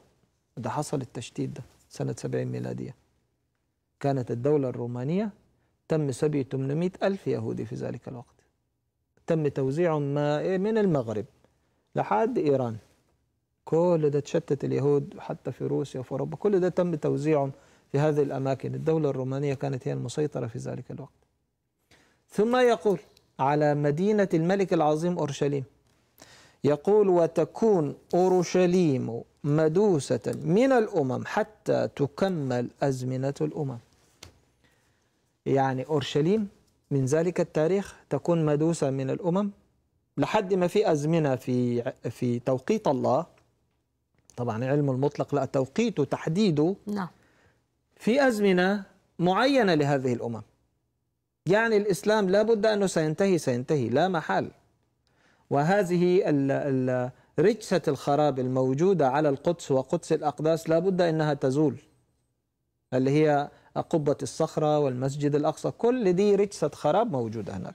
ده حصل التشتيت ده سنة 70 ميلادية كانت الدولة الرومانية تم سبي 800 ألف يهودي في ذلك الوقت تم توزيعهم من المغرب لحد إيران كل ده تشتت اليهود حتى في روسيا وفي أوروبا كل ده تم توزيعهم في هذه الأماكن الدولة الرومانية كانت هي المسيطرة في ذلك الوقت ثم يقول على مدينة الملك العظيم أورشليم يقول وتكون أورشليم مدوسة من الأمم حتى تكمل أزمنة الأمم يعني أورشليم من ذلك التاريخ تكون مدوسة من الأمم لحد ما في أزمنة في في توقيت الله طبعا علم المطلق لا توقيته تحديده نعم في أزمنة معينة لهذه الأمم يعني الإسلام لابد أنه سينتهي سينتهي لا محال وهذه رجسة الخراب الموجودة على القدس وقدس الأقداس لابد أنها تزول اللي هي قبة الصخرة والمسجد الأقصى كل دي رجسة خراب موجودة هناك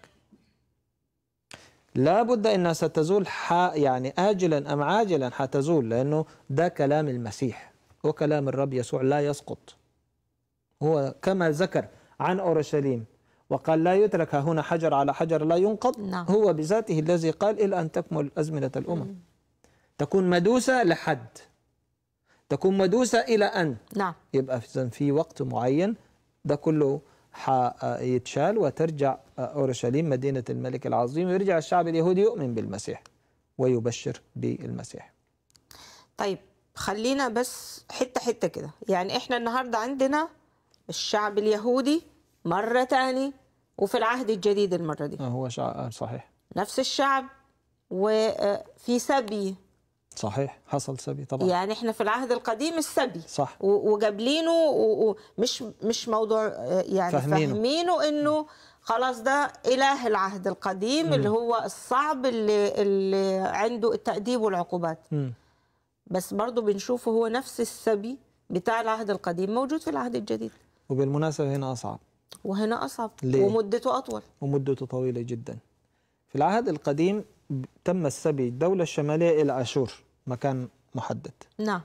لا بد أنها ستزول يعني آجلا أم عاجلا حتزول لأنه ده كلام المسيح وكلام الرب يسوع لا يسقط هو كما ذكر عن أورشليم وقال لا يترك هنا حجر على حجر لا ينقض نعم. هو بذاته الذي قال إلى أن تكمل أزمنة الأمم تكون مدوسة لحد تكون مدوسة إلى أن نعم يبقى إذا في وقت معين ده كله حيتشال وترجع أورشليم مدينة الملك العظيم ويرجع الشعب اليهودي يؤمن بالمسيح ويبشر بالمسيح طيب خلينا بس حتة حتة كده يعني إحنا النهاردة عندنا الشعب اليهودي مرة تاني وفي العهد الجديد المرة دي هو شعب صحيح نفس الشعب وفي سبي صحيح حصل سبي طبعا يعني احنا في العهد القديم السبي صح وجابلينه ومش مش موضوع آه، يعني فاهمينه, فاهمينه انه خلاص ده اله العهد القديم م. اللي هو الصعب اللي, اللي عنده التاديب والعقوبات م. بس برضه بنشوفه هو نفس السبي بتاع العهد القديم موجود في العهد الجديد وبالمناسبه هنا اصعب وهنا اصعب ليه؟ ومدته اطول ومدته طويله جدا في العهد القديم تم السبي الدولة الشمالية إلى أشور مكان محدد نعم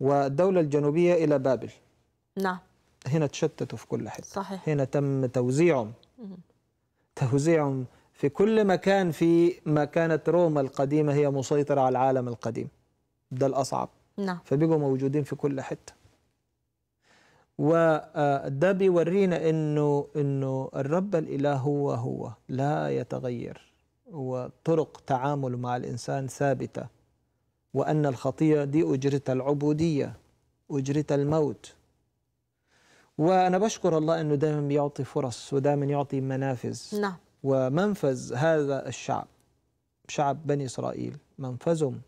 والدولة الجنوبية إلى بابل نعم هنا تشتتوا في كل حتة صحيح هنا تم توزيعهم توزيعهم في كل مكان في ما كانت روما القديمة هي مسيطرة على العالم القديم ده الأصعب نعم فبقوا موجودين في كل حتة وده آه، بيورينا انه انه الرب الاله هو هو لا يتغير وطرق تعامل مع الإنسان ثابتة وأن الخطية دي أجرتها العبودية أجرتها الموت وأنا بشكر الله أنه دائما بيعطي فرص ودائما يعطي منافذ نعم ومنفذ هذا الشعب شعب بني إسرائيل منفذهم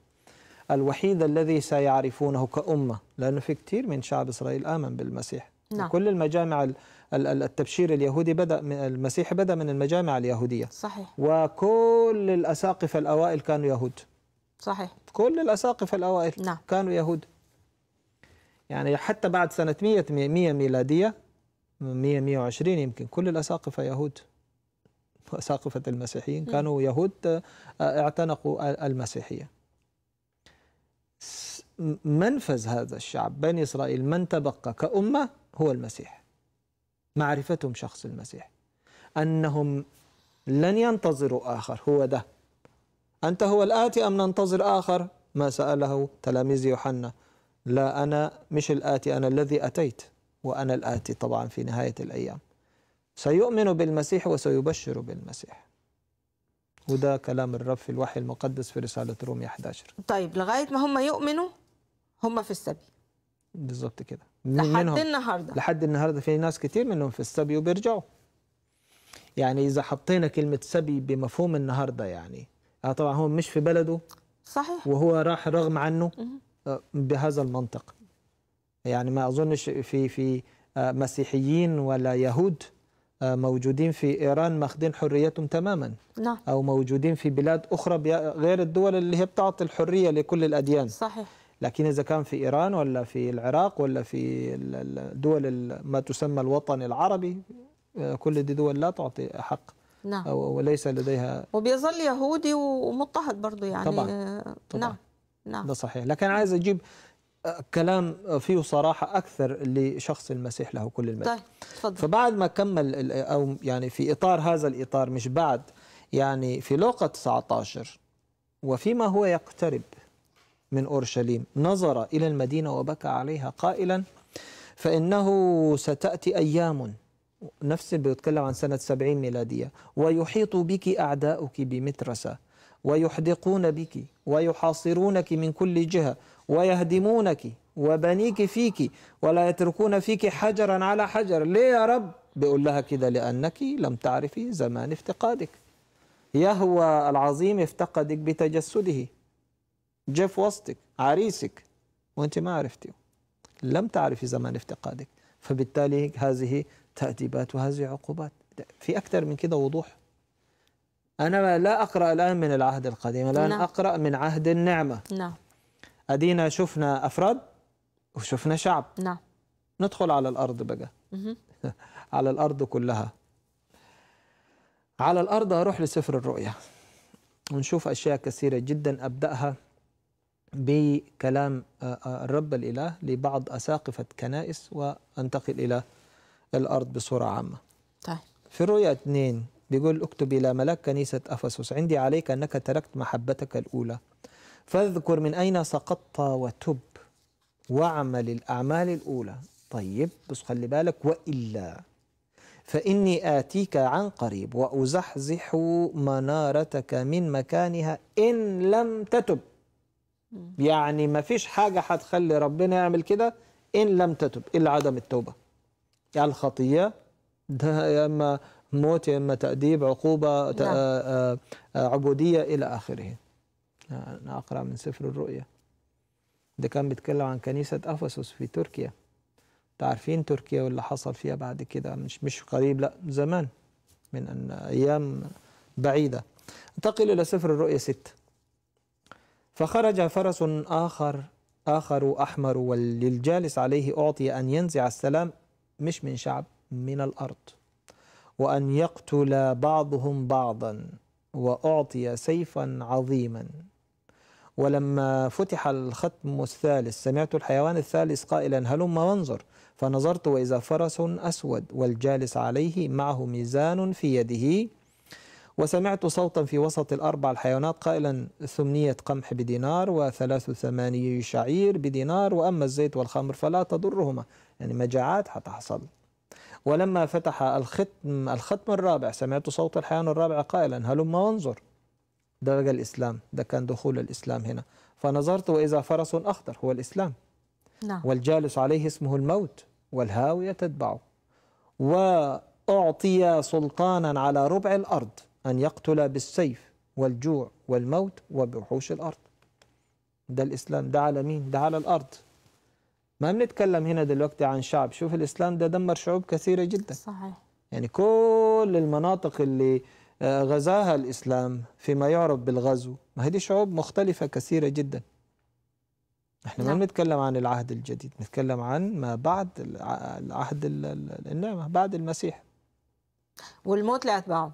الوحيد الذي سيعرفونه كأمة لأنه في كثير من شعب إسرائيل آمن بالمسيح نعم. كل المجامع التبشير اليهودي بدأ من المسيحي بدأ من المجامع اليهودية صحيح وكل الأساقفة الأوائل كانوا يهود صحيح كل الأساقفة الأوائل نعم. كانوا يهود يعني حتى بعد سنة 100 100 ميلادية 100 120 يمكن كل الأساقفة يهود أساقفة المسيحيين كانوا يهود آه، اعتنقوا المسيحية منفذ هذا الشعب بني إسرائيل من تبقى كأمة هو المسيح معرفتهم شخص المسيح أنهم لن ينتظروا آخر هو ده أنت هو الآتي أم ننتظر آخر ما سأله تلاميذ يوحنا لا أنا مش الآتي أنا الذي أتيت وأنا الآتي طبعا في نهاية الأيام سيؤمن بالمسيح وسيبشر بالمسيح وده كلام الرب في الوحي المقدس في رسالة روميا 11 طيب لغاية ما هم يؤمنوا هم في السبي بالظبط كده لحد النهارده لحد النهارده في ناس كتير منهم في السبي وبيرجعوا يعني اذا حطينا كلمه سبي بمفهوم النهارده يعني آه طبعا هو مش في بلده صحيح وهو راح رغم عنه آه بهذا المنطق يعني ما اظنش في في آه مسيحيين ولا يهود آه موجودين في ايران ماخذين حريتهم تماما نعم. او موجودين في بلاد اخرى غير الدول اللي هي بتعطي الحريه لكل الاديان صحيح لكن إذا كان في إيران ولا في العراق ولا في الدول ما تسمى الوطن العربي آه، كل دي دول لا تعطي حق نعم وليس لديها وبيظل يهودي ومضطهد برضه يعني طبعا, آه، طبعا. نعم نعم ده صحيح لكن عايز أجيب آه، كلام فيه صراحة أكثر لشخص المسيح له كل المجد طيب تفضل. فبعد ما كمل أو يعني في إطار هذا الإطار مش بعد يعني في لوقا 19 وفيما هو يقترب من أورشليم نظر إلى المدينة وبكى عليها قائلا فإنه ستأتي أيام نفس بيتكلم عن سنة سبعين ميلادية ويحيط بك أعداؤك بمترسة ويحدقون بك ويحاصرونك من كل جهة ويهدمونك وبنيك فيك ولا يتركون فيك حجرا على حجر ليه يا رب بيقول لها كده لأنك لم تعرفي زمان افتقادك يهوى العظيم افتقدك بتجسده جاء في وسطك عريسك وأنت ما عرفتي لم تعرفي زمان افتقادك فبالتالي هذه تأديبات وهذه عقوبات في أكثر من كده وضوح أنا لا أقرأ الآن من العهد القديم الآن نعم. أقرأ من عهد النعمة نعم أدينا شفنا أفراد وشفنا شعب نعم ندخل على الأرض بقى على الأرض كلها على الأرض أروح لسفر الرؤيا ونشوف أشياء كثيرة جدا أبدأها بكلام آه، آه، الرب الإله لبعض أساقفة كنائس وأنتقل إلى الأرض بصورة عامة طيب في الرؤية 2 بيقول اكتب إلى ملاك كنيسة أفسس عندي عليك أنك تركت محبتك الأولى فاذكر من أين سقطت وتب واعمل الأعمال الأولى طيب بس خلي بالك وإلا فإني آتيك عن قريب وأزحزح منارتك من مكانها إن لم تتب يعني ما فيش حاجة هتخلي ربنا يعمل كده إن لم تتب إلا عدم التوبة يعني الخطية ده يا إما موت يا إما تأديب عقوبة نعم. آه، آه، عبودية إلى آخره أنا أقرأ من سفر الرؤيا ده كان بيتكلم عن كنيسة أفسس في تركيا تعرفين تركيا واللي حصل فيها بعد كده مش مش قريب لا زمان من أيام بعيدة انتقل إلى سفر الرؤيا 6 فخرج فرس آخر آخر أحمر وللجالس عليه أعطي أن ينزع السلام مش من شعب من الأرض وأن يقتل بعضهم بعضا وأعطي سيفا عظيما ولما فتح الختم الثالث سمعت الحيوان الثالث قائلا هلم وانظر فنظرت وإذا فرس أسود والجالس عليه معه ميزان في يده وسمعت صوتا في وسط الأربع الحيوانات قائلا ثمنية قمح بدينار وثلاث ثماني شعير بدينار وأما الزيت والخمر فلا تضرهما يعني مجاعات حتحصل ولما فتح الختم الختم الرابع سمعت صوت الحيوان الرابع قائلا هلم وانظر درج الإسلام ده كان دخول الإسلام هنا فنظرت وإذا فرس أخضر هو الإسلام نعم. والجالس عليه اسمه الموت والهاوية تتبعه وأعطي سلطانا على ربع الأرض أن يقتل بالسيف والجوع والموت وبوحوش الأرض ده الإسلام ده على مين؟ ده على الأرض ما بنتكلم هنا دلوقتي عن شعب شوف الإسلام ده دمر شعوب كثيرة جدا صحيح يعني كل المناطق اللي آه، غزاها الإسلام فيما يعرف بالغزو ما هذه شعوب مختلفة كثيرة جدا احنا ما نعم. بنتكلم عن العهد الجديد نتكلم عن ما بعد العهد النعمة بعد المسيح والموت لأتباعه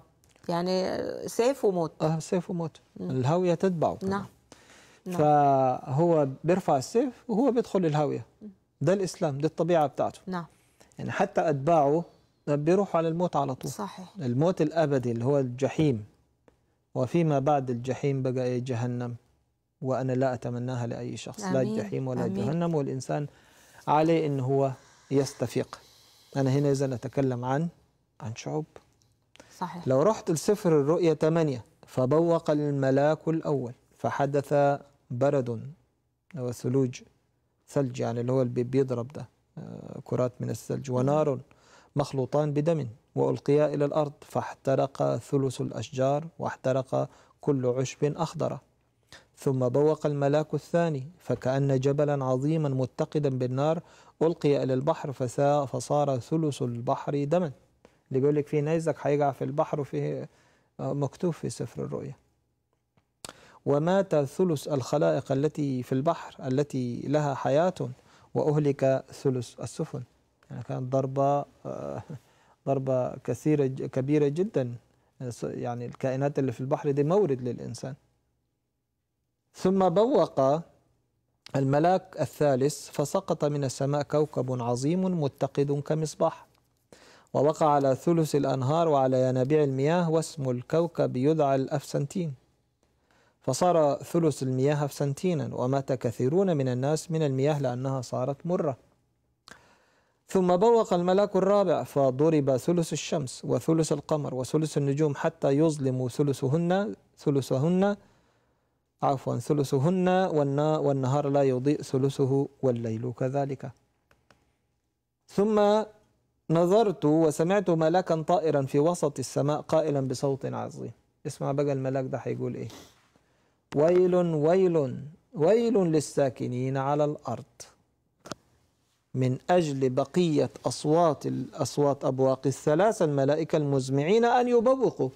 يعني سيف وموت اه سيف وموت الهاويه تتبعه نعم. نعم فهو بيرفع السيف وهو بيدخل الهاويه ده الاسلام دي الطبيعه بتاعته نعم يعني حتى اتباعه بيروحوا على الموت على طول صحيح الموت الابدي اللي هو الجحيم وفيما بعد الجحيم بقى ايه جهنم وانا لا اتمناها لاي شخص أمين. لا الجحيم ولا أمين. جهنم والانسان عليه ان هو يستفيق انا هنا اذا اتكلم عن عن شعوب صحيح لو رحت لسفر الرؤيا 8 فبوق الملاك الأول فحدث برد أو ثلوج ثلج يعني اللي هو بيضرب ده آه، كرات من الثلج ونار مخلوطان بدم وألقيا إلى الأرض فاحترق ثلث الأشجار واحترق كل عشب أخضر ثم بوق الملاك الثاني فكأن جبلا عظيما متقدا بالنار ألقي إلى البحر فصار ثلث البحر دما اللي بيقول لك في نيزك هيقع في البحر وفيه آه، مكتوب في سفر الرؤيا ومات ثلث الخلائق التي في البحر التي لها حياة وأهلك ثلث السفن يعني كانت ضربة آه، ضربة كثيرة كبيرة جدا آه، يعني الكائنات اللي في البحر دي مورد للإنسان ثم بوق الملاك الثالث فسقط من السماء كوكب عظيم متقد كمصباح ووقع على ثلث الأنهار وعلى ينابيع المياه واسم الكوكب يدعى الأفسنتين فصار ثلث المياه أفسنتينا ومات كثيرون من الناس من المياه لأنها صارت مرة ثم بوق الملاك الرابع فضرب ثلث الشمس وثلث القمر وثلث النجوم حتى يظلم ثلثهن ثلثهن عفوا ثلثهن والنهار لا يضيء ثلثه والليل كذلك ثم نظرت وسمعت ملاكا طائرا في وسط السماء قائلا بصوت عظيم اسمع بقى الملاك ده هيقول ايه ويل ويل ويل للساكنين على الارض من اجل بقيه اصوات الاصوات ابواق الثلاثه الملائكه المزمعين ان يبوقوا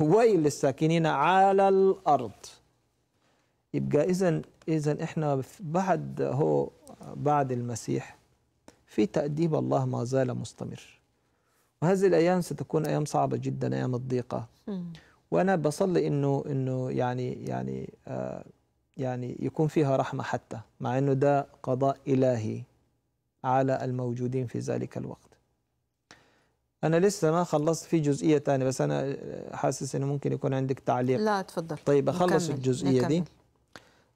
ويل للساكنين على الارض يبقى اذا اذا احنا بعد هو بعد المسيح في تأديب الله ما زال مستمر وهذه الأيام ستكون أيام صعبة جدا أيام الضيقة وأنا بصلي إنه إنه يعني يعني آه يعني يكون فيها رحمة حتى مع إنه ده قضاء إلهي على الموجودين في ذلك الوقت أنا لسه ما خلصت في جزئية ثانية بس أنا آه، حاسس إنه ممكن يكون عندك تعليق لا تفضل طيب أخلص الجزئية نكمل. دي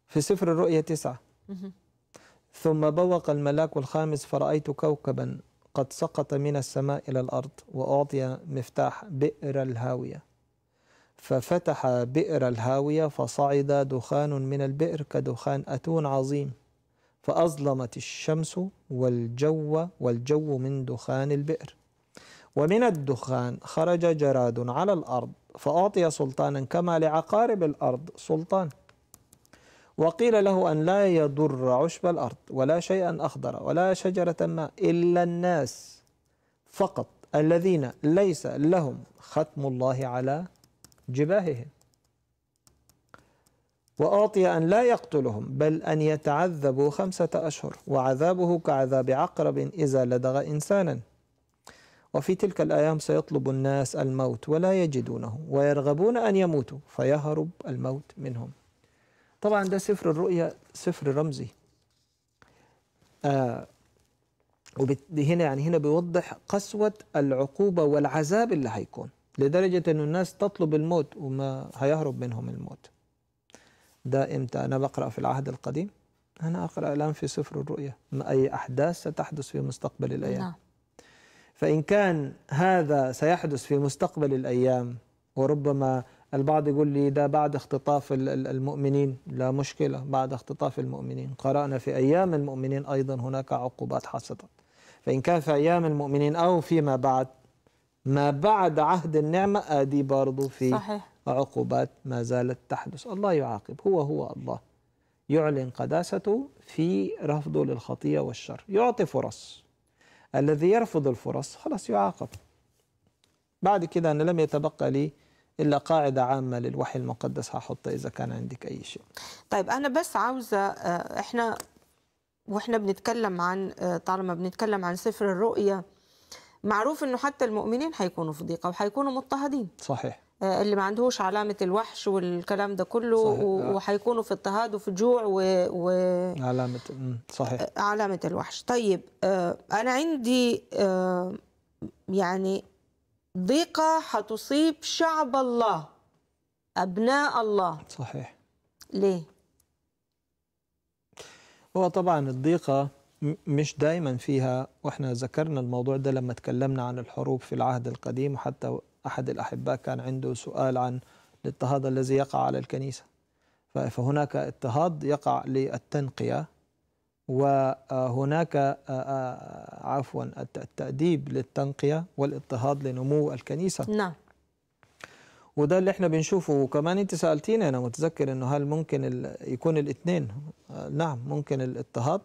في سفر الرؤية تسعة ثم بوق الملاك الخامس فرأيت كوكبا قد سقط من السماء إلى الأرض وأعطي مفتاح بئر الهاوية ففتح بئر الهاوية فصعد دخان من البئر كدخان أتون عظيم فأظلمت الشمس والجو والجو من دخان البئر ومن الدخان خرج جراد على الأرض فأعطي سلطانا كما لعقارب الأرض سلطان وقيل له أن لا يضر عشب الأرض ولا شيئا أخضر ولا شجرة ما إلا الناس فقط الذين ليس لهم ختم الله على جباههم وأعطي أن لا يقتلهم بل أن يتعذبوا خمسة أشهر وعذابه كعذاب عقرب إذا لدغ إنسانا وفي تلك الأيام سيطلب الناس الموت ولا يجدونه ويرغبون أن يموتوا فيهرب الموت منهم طبعا ده سفر الرؤيا سفر رمزي آه وهنا يعني هنا بيوضح قسوة العقوبة والعذاب اللي هيكون لدرجة أن الناس تطلب الموت وما هيهرب منهم الموت ده إمتى أنا بقرأ في العهد القديم أنا أقرأ الآن في سفر الرؤيا ما أي أحداث ستحدث في مستقبل الأيام نعم. فإن كان هذا سيحدث في مستقبل الأيام وربما البعض يقول لي ده بعد اختطاف المؤمنين لا مشكلة بعد اختطاف المؤمنين قرأنا في أيام المؤمنين أيضا هناك عقوبات حصلت فإن كان في أيام المؤمنين أو فيما بعد ما بعد عهد النعمة آدي برضو في صحيح. عقوبات ما زالت تحدث الله يعاقب هو هو الله يعلن قداسته في رفضه للخطية والشر يعطي فرص الذي يرفض الفرص خلاص يعاقب بعد كده أنا لم يتبقى لي إلا قاعدة عامة للوحي المقدس هحطها إذا كان عندك أي شيء طيب أنا بس عاوزة آه، إحنا وإحنا بنتكلم عن آه، طالما بنتكلم عن سفر الرؤية معروف إنه حتى المؤمنين هيكونوا في ضيقة وهيكونوا مضطهدين صحيح آه، اللي ما عندهوش علامة الوحش والكلام ده كله وهيكونوا في اضطهاد وفي جوع و... و... علامة صحيح علامة الوحش طيب أنا عندي يعني ضيقة حتصيب شعب الله أبناء الله صحيح ليه؟ هو طبعا الضيقة مش دايما فيها واحنا ذكرنا الموضوع ده لما تكلمنا عن الحروب في العهد القديم وحتى أحد الأحباء كان عنده سؤال عن الاضطهاد الذي يقع على الكنيسة فهناك اضطهاد يقع للتنقية وهناك آه، آه، عفوا التأديب للتنقية والاضطهاد لنمو الكنيسة نعم وده اللي احنا بنشوفه وكمان انت سألتيني انا متذكر انه هل ممكن يكون الاثنين نعم ممكن الاضطهاد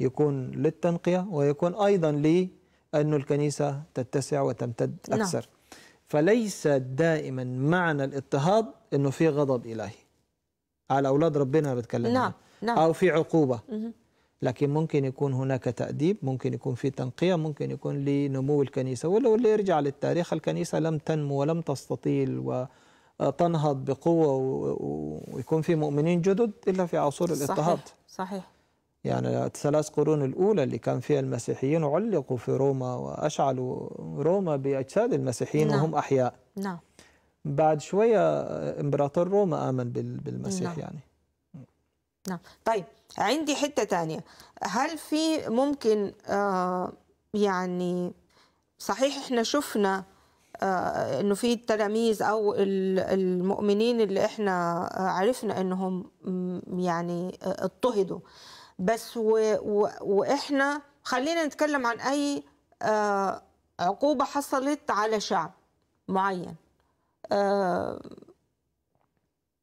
يكون للتنقية ويكون ايضا لأنه الكنيسة تتسع وتمتد نعم. اكثر نعم. فليس دائما معنى الاضطهاد انه في غضب الهي على اولاد ربنا بتكلم نعم نعم او في عقوبة مه. لكن ممكن يكون هناك تأديب ممكن يكون في تنقية ممكن يكون لنمو الكنيسة ولو اللي يرجع للتاريخ الكنيسة لم تنمو ولم تستطيل وتنهض بقوة ويكون في مؤمنين جدد إلا في عصور الاضطهاد صحيح, صحيح. يعني الثلاث قرون الأولى اللي كان فيها المسيحيين علقوا في روما وأشعلوا روما بأجساد المسيحيين نعم. وهم أحياء نعم بعد شوية إمبراطور روما آمن بالمسيح نعم. يعني نعم طيب عندي حتة تانية هل في ممكن آه، يعني صحيح احنا شفنا آه، انه في التلاميذ او المؤمنين اللي احنا آه، عرفنا انهم يعني اضطهدوا بس و و واحنا خلينا نتكلم عن اي عقوبة حصلت على شعب معين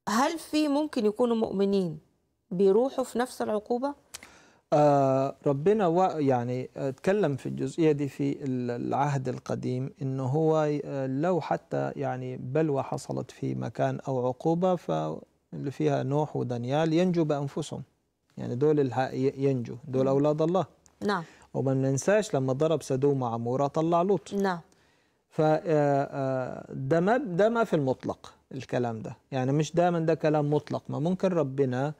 هل في ممكن يكونوا مؤمنين بيروحوا في نفس العقوبة؟ آه ربنا و يعني آه، اتكلم في الجزئية دي في العهد القديم إنه هو آه، لو حتى يعني بلوى حصلت في مكان أو عقوبة فاللي فيها نوح ودانيال ينجو بأنفسهم يعني دول ينجو دول نعم. أولاد الله نعم وما ننساش لما ضرب سدوم وعمورة طلع لوط نعم ف آه، ده ما ده ما في المطلق الكلام ده يعني مش دايما ده كلام مطلق ما ممكن ربنا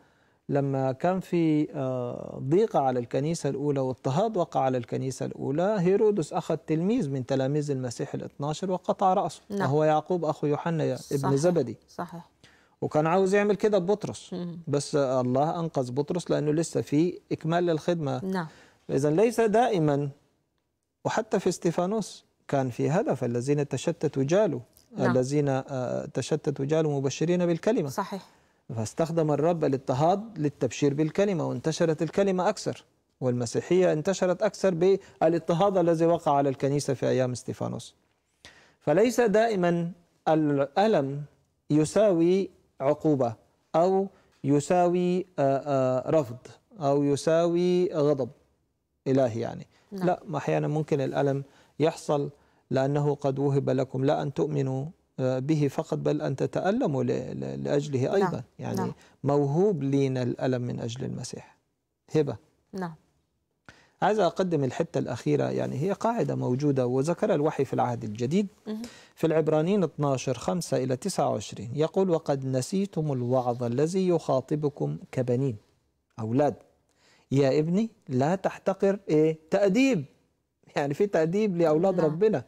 لما كان في آه، ضيقة على الكنيسة الأولى واضطهاد وقع على الكنيسة الأولى هيرودس أخذ تلميذ من تلاميذ المسيح الاثناشر وقطع رأسه نعم. وهو يعقوب أخو يوحنا ابن زبدي صحيح وكان عاوز يعمل كده ببطرس بس الله أنقذ بطرس لأنه لسه في إكمال للخدمة نعم إذا ليس دائما وحتى في استيفانوس كان في هدف الذين تشتتوا جالوا نعم. الذين آه، تشتتوا جالوا مبشرين بالكلمة صحيح فاستخدم الرب الاضطهاد للتبشير بالكلمة وانتشرت الكلمة أكثر والمسيحية انتشرت أكثر بالاضطهاد الذي وقع على الكنيسة في أيام استيفانوس فليس دائما الألم يساوي عقوبة أو يساوي آه، آه، رفض أو يساوي غضب إلهي يعني نعم. لا أحيانا ممكن الألم يحصل لأنه قد وهب لكم لا أن تؤمنوا به فقط بل أن تتألموا لأجله نعم، أيضا نعم. يعني نعم. موهوب لينا الألم من أجل المسيح هبة نعم عايز أقدم الحتة الأخيرة يعني هي قاعدة موجودة وذكر الوحي في العهد الجديد في العبرانيين 12 5 إلى 29 يقول وقد نسيتم الوعظ الذي يخاطبكم كبنين أولاد يا ابني لا تحتقر إيه تأديب يعني في تأديب لأولاد نعم. ربنا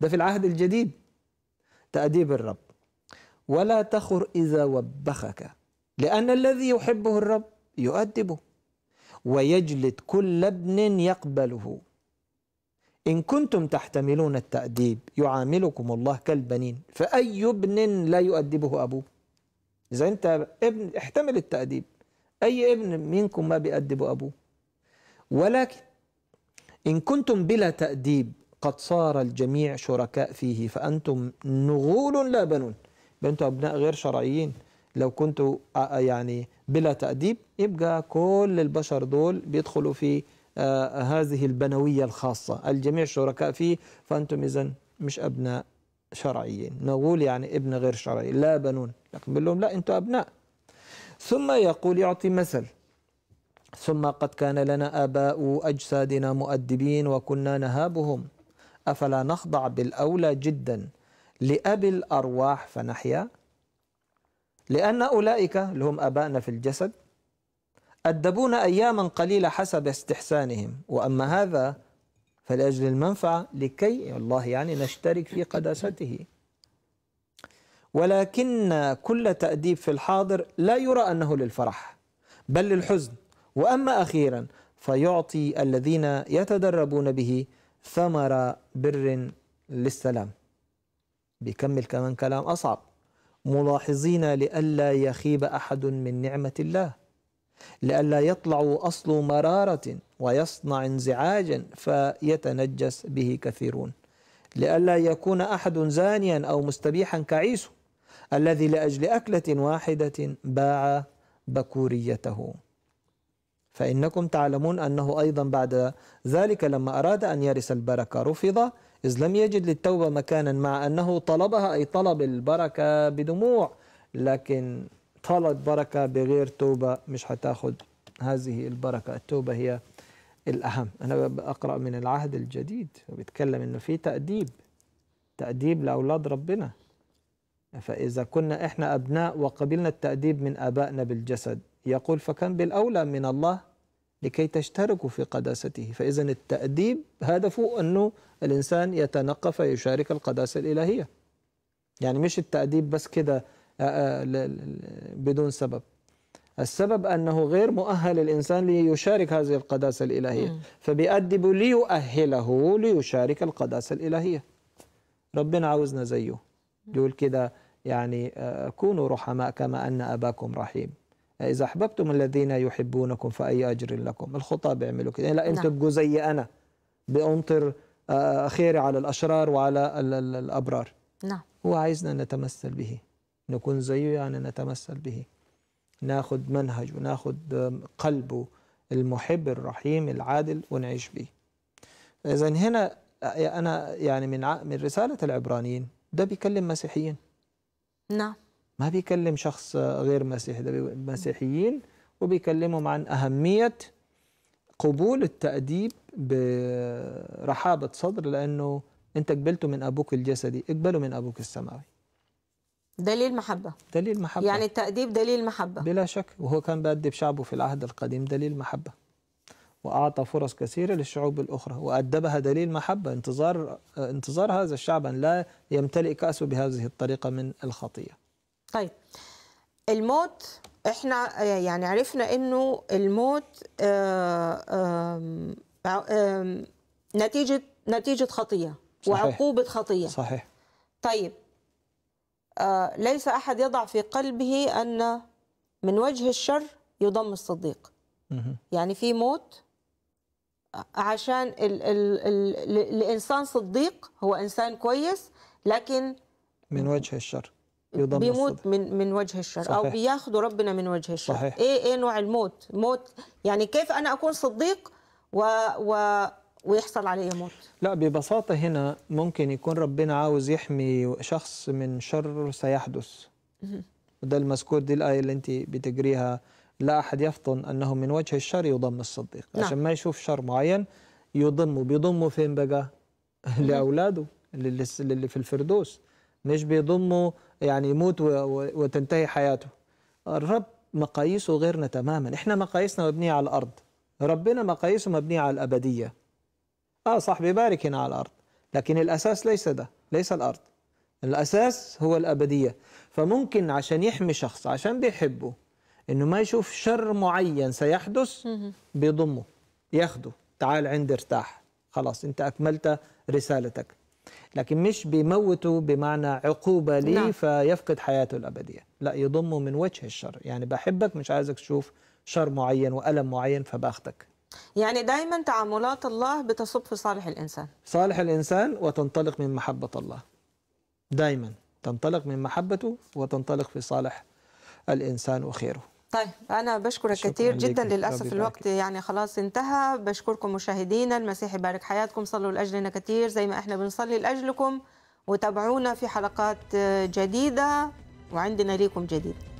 ده في العهد الجديد تأديب الرب ولا تخر إذا وبخك لأن الذي يحبه الرب يؤدبه ويجلد كل ابن يقبله إن كنتم تحتملون التأديب يعاملكم الله كالبنين فأي ابن لا يؤدبه أبوه إذا أنت ابن احتمل التأديب أي ابن منكم ما بيأدب أبوه ولكن إن كنتم بلا تأديب قد صار الجميع شركاء فيه فأنتم نغول لا بنون بنتوا أنتم أبناء غير شرعيين لو كنت آه، آه، يعني بلا تأديب يبقى كل البشر دول بيدخلوا في آه، هذه البنوية الخاصة الجميع شركاء فيه فأنتم إذا مش أبناء شرعيين نقول يعني ابن غير شرعي لا بنون لكن بقول لهم لا أنتم أبناء ثم يقول يعطي مثل ثم قد كان لنا آباء أجسادنا مؤدبين وكنا نهابهم أفلا نخضع بالأولى جدا لأبي الأرواح فنحيا لأن أولئك اللي هم أبائنا في الجسد أدبون أياما قليلة حسب استحسانهم وأما هذا فلأجل المنفعة لكي الله يعني نشترك في قداسته ولكن كل تأديب في الحاضر لا يرى أنه للفرح بل للحزن وأما أخيرا فيعطي الذين يتدربون به ثمر بر للسلام بيكمل كمان كلام أصعب ملاحظين لئلا يخيب أحد من نعمة الله لئلا يطلع أصل مرارة ويصنع انزعاجا فيتنجس به كثيرون لئلا يكون أحد زانيا أو مستبيحا كعيسو الذي لأجل أكلة واحدة باع بكوريته فإنكم تعلمون أنه أيضا بعد ذلك لما أراد أن يرث البركة رفض إذ لم يجد للتوبة مكانا مع أنه طلبها أي طلب البركة بدموع لكن طلب بركة بغير توبة مش هتاخد هذه البركة التوبة هي الأهم أنا أقرأ من العهد الجديد وبيتكلم إنه في تأديب تأديب لأولاد ربنا فإذا كنا إحنا أبناء وقبلنا التأديب من آبائنا بالجسد يقول فكم بالأولى من الله لكي تشتركوا في قداسته فإذا التأديب هدفه أنه الإنسان يتنقى فيشارك القداسة الإلهية يعني مش التأديب بس كده آه، آه، بدون سبب السبب أنه غير مؤهل الإنسان ليشارك هذه القداسة الإلهية فبيأدب ليؤهله ليشارك القداسة الإلهية ربنا عاوزنا زيه يقول كده يعني آه، كونوا رحماء كما أن أباكم رحيم إذا أحببتم الذين يحبونكم فأي أجر لكم الخطى بيعملوا كده يعني لا أنت نعم. زي أنا بأمطر آه، آه، خيري على الأشرار وعلى الأبرار نعم هو عايزنا نتمثل به نكون زيه يعني نتمثل به ناخد منهج وناخد قلبه المحب الرحيم العادل ونعيش به إذا هنا آه، أنا يعني من من رسالة العبرانيين ده بيكلم مسيحيين نعم ما بيكلم شخص غير مسيحي ده مسيحيين وبيكلمهم عن أهمية قبول التأديب برحابة صدر لأنه أنت قبلته من أبوك الجسدي اقبله من أبوك السماوي دليل محبة دليل محبة يعني التأديب دليل محبة بلا شك وهو كان بأدب شعبه في العهد القديم دليل محبة وأعطى فرص كثيرة للشعوب الأخرى وأدبها دليل محبة انتظار انتظار هذا الشعب أن لا يمتلئ كأسه بهذه الطريقة من الخطيئة طيب الموت احنا يعني عرفنا انه الموت آه، آه، نتيجه نتيجه خطيه صحيح. وعقوبه خطيه صحيح طيب آه، ليس احد يضع في قلبه ان من وجه الشر يضم الصديق يعني في موت عشان ال ال ال الانسان صديق هو انسان كويس لكن من وجه الشر يضم بيموت من من وجه الشر صحيح. او بياخده ربنا من وجه الشر صحيح. ايه ايه نوع الموت موت يعني كيف انا اكون صديق و, و ويحصل علي موت لا ببساطه هنا ممكن يكون ربنا عاوز يحمي شخص من شر سيحدث وده المذكور دي الايه اللي انت بتجريها لا احد يفطن انه من وجه الشر يضم الصديق نعم. عشان ما يشوف شر معين يضمه بيضمه فين بقى لاولاده للي في الفردوس مش بيضمه يعني يموت وتنتهي حياته الرب مقاييسه غيرنا تماما احنا مقاييسنا مبنية على الأرض ربنا مقاييسه مبنية على الأبدية آه صح بيبارك هنا على الأرض لكن الأساس ليس ده ليس الأرض الأساس هو الأبدية فممكن عشان يحمي شخص عشان بيحبه إنه ما يشوف شر معين سيحدث بيضمه ياخده تعال عندي ارتاح خلاص أنت أكملت رسالتك لكن مش بيموته بمعنى عقوبة ليه نعم. فيفقد حياته الأبدية لا يضمه من وجه الشر يعني بحبك مش عايزك تشوف شر معين وألم معين فباخدك يعني دايما تعاملات الله بتصب في صالح الإنسان صالح الإنسان وتنطلق من محبة الله دايما تنطلق من محبته وتنطلق في صالح الإنسان وخيره طيب أنا بشكرك كثير جدا للأسف الوقت يعني خلاص انتهى بشكركم مشاهدينا المسيح يبارك حياتكم صلوا لأجلنا كثير زي ما احنا بنصلي لأجلكم وتابعونا في حلقات جديدة وعندنا ليكم جديد